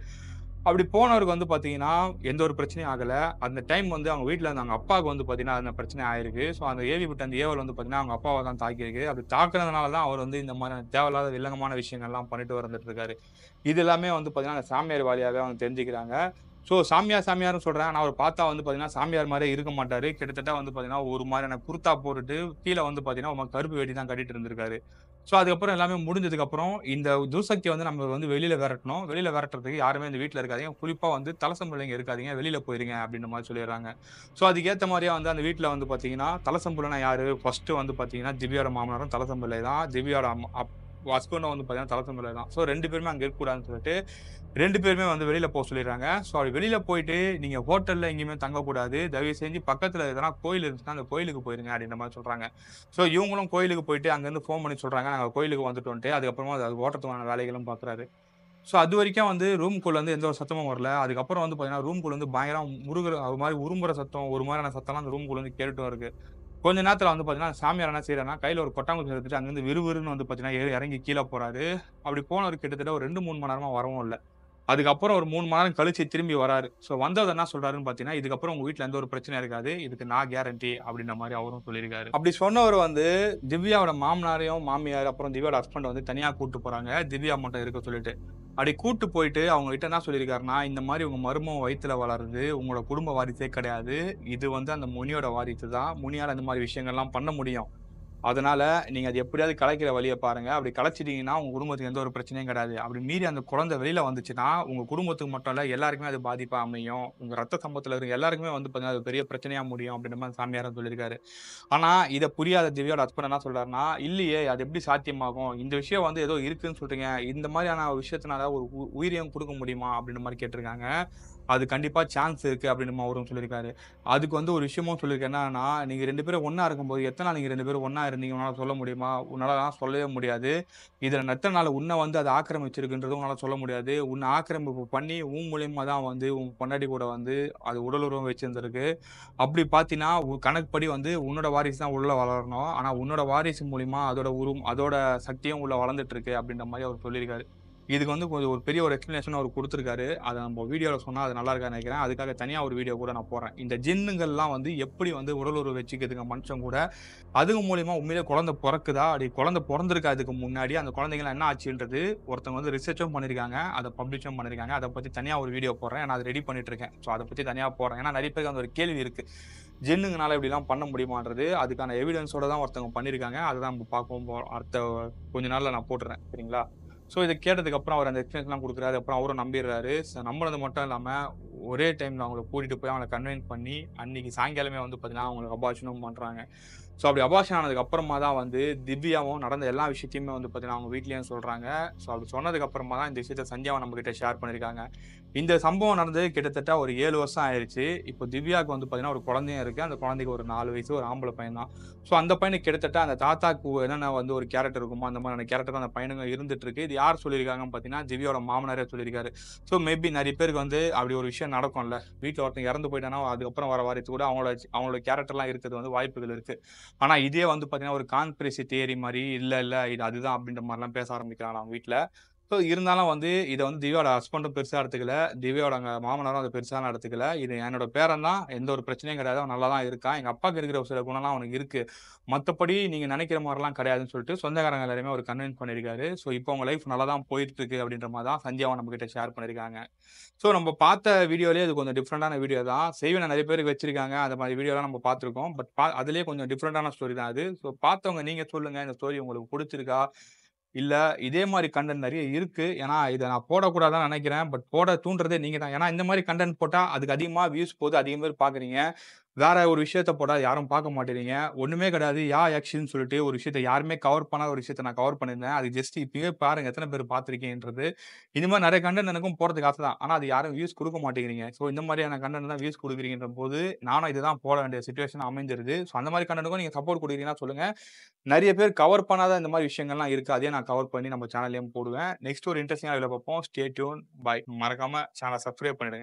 அப்படி போனவருக்கு வந்து பார்த்தீங்கன்னா எந்த ஒரு பிரச்சனையும் ஆகலை அந்த டைம் வந்து அவங்க வீட்டில் இருந்த அவங்க அப்பாவுக்கு வந்து பார்த்தீங்கன்னா அந்த பிரச்சனை ஆயிருக்கு ஸோ அந்த ஏவி விட்டு அந்த ஏவல் வந்து பார்த்தீங்கன்னா அவங்க அப்பாவை தான் தாக்கியிருக்கு அப்படி தாக்குறதுனால தான் அவர் வந்து இந்த மாதிரி தேவையில்லாத வில்லங்கமான விஷயங்கள்லாம் பண்ணிட்டு வந்துட்டு இருக்காரு இது எல்லாமே வந்து பார்த்தீங்கன்னா அந்த சாமியார் வாரியாகவே அவங்க தெரிஞ்சுக்கிறாங்க ஸோ சாமியார் சாமியார்னு சொல்கிறேன் ஆனால் அவர் பார்த்தா வந்து பார்த்தீங்கன்னா சாமியார் மாதிரியே இருக்க மாட்டார் கிட்டத்தட்ட வந்து பார்த்தீங்கன்னா ஒரு மாதிரியான குர்த்தா போட்டுட்டு கீழே வந்து பார்த்தீங்கன்னா கருப்பு வேட்டி தான் கட்டிட்டு இருந்திருக்காரு ஸோ அதுக்கப்புறம் எல்லாமே முடிஞ்சதுக்கப்புறம் இந்த துசக்தியை வந்து நம்ம வந்து வெளியில் விரட்டணும் வெளியில் விரட்டுறதுக்கு யாருமே இந்த வீட்டில் இருக்காதீங்க குறிப்பாக வந்து தலசம்பளைங்க இருக்காதிங்க வெளியில் போயிருங்க அப்படின்ற மாதிரி சொல்லிடுறாங்க ஸோ அதுக்கேற்ற மாதிரியா வந்து அந்த வீட்டில் வந்து பார்த்தீங்கன்னா தலசம்புலனா யார் ஃபஸ்ட்டு வந்து பார்த்தீங்கன்னா திவ்யாவோட மாமனாரும் தலசம்பிள்ளை தான் திவ்யாவோட அப் ஹஸ்பண்டும் வந்து பார்த்தீங்கன்னா தளத்தமிழர் தான் ஸோ ரெண்டு பேருமே அங்கே இருக்கக்கூடாதுன்னு சொல்லிட்டு ரெண்டு பேருமே வந்து வெளியில் போக சொல்லிடுறாங்க ஸோ அப்படி வெளியில் போயிட்டு நீங்கள் ஹோட்டலில் எங்கேயுமே தங்கக்கூடாது தயவு செஞ்சு பக்கத்தில் எதனா கோயில் இருந்துச்சுன்னா அந்த கோயிலுக்கு போயிருங்க அப்படின்ற மாதிரி சொல்கிறாங்க ஸோ இவங்களும் கோயிலுக்கு போயிட்டு அங்கேருந்து ஃபோன் பண்ணி சொல்கிறாங்க நாங்கள் கோயிலுக்கு வந்துட்டோன்ட்டு அதுக்கப்புறமா அது ஓட்டத்துக்கான வேலைகளும் பார்க்குறாரு ஸோ அது வரைக்கும் வந்து ரூம்குள்ளே வந்து எந்த ஒரு சத்தமும் வரல அதுக்கப்புறம் வந்து பார்த்தீங்கன்னா ரூம்குள்ளே வந்து பயங்கரம் முருகிற அது மாதிரி உரும்புற சத்தம் ஒரு மாதிரியான சத்தம்லாம் அந்த ரூம்குள்ளே வந்து கேட்டுட்டும் இருக்குது கொஞ்ச நேரத்தில் வந்து பார்த்தீங்கன்னா சாமியார் என்ன செய்யறேன்னா கையில் ஒரு கொட்டாங்குச்சி எடுத்துட்டு அங்கேருந்து விறுவிறுன்னு வந்து பார்த்தீங்கன்னா இறங்கி கீழே போறாரு அப்படி போனவர் கிட்டத்தட்ட ஒரு ரெண்டு மூணு மணி நேரமாக வரவும் இல்லை அதுக்கப்புறம் ஒரு மூணு மணி நேரம் கழிச்சு திரும்பி வராரு ஸோ வந்தவர் என்ன சொல்றாருன்னு பார்த்தீங்கன்னா இதுக்கப்புறம் உங்க வீட்டில் எந்த ஒரு பிரச்சனையும் இருக்காது இதுக்கு நான் கேரண்டி அப்படின்ற மாதிரி அவரும் சொல்லியிருக்காரு அப்படி சொன்னவர் வந்து திவ்யாவோட மாமனாரையும் மாமியார் அப்புறம் திவ்யாவோட ஹஸ்பண்ட் வந்து தனியாக கூப்பிட்டு போறாங்க திவ்யா மட்டும் இருக்க சொல்லிட்டு அப்படி கூட்டு போயிட்டு அவங்க கிட்ட என்ன சொல்லியிருக்காருன்னா இந்த மாதிரி உங்க மருமம் வயிற்றுல வளருது உங்களோட குடும்ப வாரிசே கிடையாது இது வந்து அந்த முனியோட வாரிசு தான் முனியால் இந்த மாதிரி விஷயங்கள்லாம் பண்ண முடியும் அதனால நீங்க அது எப்படியாவது கலைக்கிற வழியை பாருங்க அப்படி கலைச்சிட்டீங்கன்னா உங்க குடும்பத்துக்கு எந்த ஒரு பிரச்சனையும் கிடையாது அப்படி மீறி அந்த குழந்தை வெளியில வந்துச்சுன்னா உங்க குடும்பத்துக்கு மட்டும் இல்ல எல்லாருக்குமே அது பாதிப்பா அமையும் உங்க ரத்த சம்பத்துல இருக்கிற எல்லாருக்குமே வந்து பாத்தீங்கன்னா அது பெரிய பிரச்சனையா முடியும் அப்படின்ற மாதிரி சாமியார் சொல்லியிருக்காரு ஆனா இதை புரியாத திவ்யோட ஹஸ்பண்ட் என்ன சொல்றாருன்னா இல்லையே அது எப்படி சாத்தியமாகும் இந்த விஷயம் வந்து ஏதோ இருக்குன்னு சொல்றீங்க இந்த மாதிரியான விஷயத்தினால ஒரு உயிரியம் கொடுக்க முடியுமா அப்படின்ற மாதிரி கேட்டிருக்காங்க அது கண்டிப்பாக சான்ஸ் இருக்குது அப்படின்னு அவரும் சொல்லியிருக்காரு அதுக்கு வந்து ஒரு விஷயமும் சொல்லியிருக்கேன்னா நான் நீங்கள் ரெண்டு பேரும் ஒன்றா இருக்கும்போது எத்தனை நாள் நீங்கள் ரெண்டு பேரும் ஒன்றா இருந்தீங்க உன்னால் சொல்ல முடியுமா உன்னால் நான் சொல்லவே முடியாது இதில் எத்தனை நாள் உன்னை வந்து அதை ஆக்கிரமிச்சிருக்குன்றதும் உன்னால் சொல்ல முடியாது உன்னை ஆக்கிரமிப்பு பண்ணி உன் மூலியமாக தான் வந்து உன் பொண்டாட்டி கூட வந்து அது உடல் உருவம் வச்சுருந்துருக்கு அப்படி பார்த்தீங்கன்னா கணக்குப்படி வந்து உன்னோட வாரிசு தான் உள்ளே வளரணும் ஆனால் உன்னோட வாரிசு மூலிமா அதோட உரு அதோட சக்தியும் உள்ளே வளர்ந்துட்டு இருக்கு அப்படின்ற மாதிரி அவர் சொல்லியிருக்காரு இதுக்கு வந்து கொஞ்சம் ஒரு பெரிய ஒரு எக்ஸ்பிளேஷன் அவர் கொடுத்துருக்காரு அதை நம்ம வீடியோவில் சொன்னால் அது நல்லா இருக்கான்னு நினைக்கிறேன் அதுக்காக தனியாக ஒரு வீடியோ கூட நான் போகிறேன் இந்த ஜின்னுங்கள்லாம் வந்து எப்படி வந்து உடல் உறவு வச்சுக்கிறதுக்கு மனுஷன் கூட அதுக்கு மூலியமா உண்மையிலே குழந்தை பிறக்குதா அப்படி குழந்தை பிறந்திருக்கா அதுக்கு முன்னாடி அந்த குழந்தைங்களாம் என்ன ஆச்சுன்றது ஒருத்தவங்க வந்து ரிசர்ச்சும் பண்ணியிருக்காங்க அதை பப்ளிஷும் பண்ணியிருக்காங்க அதை பற்றி தனியாக ஒரு வீடியோ போடுறேன் நான் அதை ரெடி பண்ணிட்டுருக்கேன் இருக்கேன் ஸோ அதை பற்றி தனியாக போடுறேன் ஏன்னா நிறைய பேருக்கு அந்த ஒரு கேள்வி இருக்குது ஜென்னுங்கனால இப்படிலாம் பண்ண முடியுமான்றது அதுக்கான எவிடன்ஸோட தான் ஒருத்தவங்க பண்ணியிருக்காங்க அதை தான் நம்ம பார்க்கவும் அடுத்த கொஞ்ச நாளில் நான் போட்டுறேன் சரிங்களா ஸோ இதை கேட்டதுக்கப்புறம் அவர் அந்த எக்ஸ்பீரியன்ஸ்லாம் கொடுக்குறாரு அப்புறம் அவரும் நம்பிடுறாரு நம்பினது மட்டும் இல்லாமல் ஒரே டைமில் அவங்கள கூட்டிகிட்டு போய் அவங்கள கன்வின்ஸ் பண்ணி அன்றைக்கி சாயங்காலமே வந்து பார்த்தீங்கன்னா அவங்களுக்கு அபாஷனும் பண்ணுறாங்க ஸோ அப்படி அபார்ஷன் ஆனதுக்கப்புறமா தான் வந்து திவ்யாவும் நடந்த எல்லா விஷயத்தையுமே வந்து பார்த்தீங்கன்னா அவங்க வீட்லேயும் சொல்கிறாங்க ஸோ அப்படி சொன்னதுக்கப்புறமா தான் இந்த விஷயத்த சந்தியாவை நம்மக்கிட்ட ஷேர் பண்ணியிருக்காங்க இந்த சம்பவம் நடந்தது கிட்டத்தட்ட ஒரு ஏழு வருஷம் ஆயிடுச்சு இப்போ திவ்யாவுக்கு வந்து பார்த்தீங்கன்னா ஒரு குழந்தையும் இருக்குது அந்த குழந்தைக்கு ஒரு நாலு வயசு ஒரு ஆம்பளை பையன் தான் ஸோ அந்த பையனுக்கு கிட்டத்தட்ட அந்த தாத்தாக்கு என்னென்ன வந்து ஒரு கேரக்டர் இருக்குமோ அந்த மாதிரியான கேரக்டர் அந்த பையனுங்க இருந்துட்டு இருக்கு இது யார் சொல்லியிருக்காங்கன்னு பார்த்தீங்கன்னா திவ்யாவோட மாமனாரே சொல்லியிருக்காரு ஸோ மேபி நிறைய பேருக்கு வந்து அப்படி ஒரு விஷயம் நடக்கும்ல வீட்டில் ஒருத்தன் இறந்து போயிட்டானா அதுக்கப்புறம் வர வாரித்து கூட அவங்களோட அவங்களோட கேரக்டர்லாம் இருக்கிறது வந்து வாய்ப்புகள் இருக்குது ஆனால் இதே வந்து பார்த்தீங்கன்னா ஒரு கான்ஸ்பிரசி தியரி மாதிரி இல்லை இல்லை இது அதுதான் அப்படின்ற மாதிரிலாம் பேச ஆரம்பிக்கிறாங்க அவங்க வீட்டில் ஸோ இருந்தாலும் வந்து இதை வந்து திவ்யாவோட ஹஸ்பண்டும் பெருசாக எடுத்துக்கல திவ்யாவோட அங்கே மாமனாரும் அதை பெருசாக எடுத்துக்கல இது என்னோட பேரன் தான் எந்த ஒரு பிரச்சனையும் கிடையாது அவன் நல்லா தான் இருக்கான் எங்கள் அப்பாவுக்கு இருக்கிற சில குணம்லாம் அவனுக்கு இருக்குது மற்றபடி நீங்கள் நினைக்கிற மாதிரிலாம் கிடையாதுன்னு சொல்லிட்டு சொந்தக்காரங்க எல்லாருமே ஒரு கன்வின்ஸ் பண்ணியிருக்காரு ஸோ இப்போ அவங்க லைஃப் நல்லா தான் போயிட்டு இருக்கு அப்படின்ற மாதிரி தான் சந்தியாவை நம்ம ஷேர் பண்ணியிருக்காங்க ஸோ நம்ம பார்த்த வீடியோலேயே இது கொஞ்சம் டிஃப்ரெண்டான வீடியோ தான் செய்வன நிறைய பேருக்கு வச்சிருக்காங்க அந்த மாதிரி வீடியோலாம் நம்ம பார்த்துருக்கோம் பட் பா அதுலேயே கொஞ்சம் டிஃப்ரெண்டான ஸ்டோரி தான் அது ஸோ பார்த்தவங்க நீங்கள் சொல்லுங்கள் இந்த ஸ்டோரி உங்களுக்கு பிடிச்சிருக்கா இல்ல இதே மாதிரி கண்டென்ட் நிறைய இருக்கு ஏன்னா இதை நான் போடக்கூடாதுன்னு நினைக்கிறேன் பட் போட தூண்டுறதே நீங்க தான் ஏன்னா இந்த மாதிரி கண்டென்ட் போட்டா அதுக்கு அதிகமா வியூஸ் போகுது அதிக பார்க்குறீங்க பாக்குறீங்க வேற ஒரு விஷயத்த போட்டால் யாரும் பார்க்க மாட்டேறீங்க ஒன்றுமே கிடையாது யா ஆக்ஷன் சொல்லிட்டு ஒரு விஷயத்த யாருமே கவர் பண்ணாத ஒரு விஷயத்த நான் கவர் பண்ணியிருந்தேன் அது ஜஸ்ட் இப்பயே பாருங்க எத்தனை பேர் பார்த்துருக்கேன்றது இந்த மாதிரி நிறைய கண்டென்ட் எனக்கும் போகிறதுக்கு காசு தான் ஆனால் அது யாரும் வியூஸ் கொடுக்க மாட்டேங்கிறீங்க ஸோ இந்த மாதிரியான கண்டென்ட் தான் வியூஸ் கொடுக்குறீங்கன்ற போது நானும் இதுதான் போட வேண்டிய சுச்சுவேஷன் அமைஞ்சிருது ஸோ அந்த மாதிரி கண்டனுக்கும் நீங்கள் சப்போர்ட் கொடுக்குறீங்கன்னா சொல்லுங்கள் நிறைய பேர் கவர் பண்ணாத இந்த மாதிரி விஷயங்கள்லாம் இருக்குது அதே நான் கவர் பண்ணி நம்ம சேனல்லையும் போடுவேன் நெக்ஸ்ட் ஒரு இன்ட்ரெஸ்டிங்காக இதில் பார்ப்போம் ஸ்டே டியூன் பை மறக்காமல் சேனலை சப்ஸ்கிரைப் பண்ணிடுங்க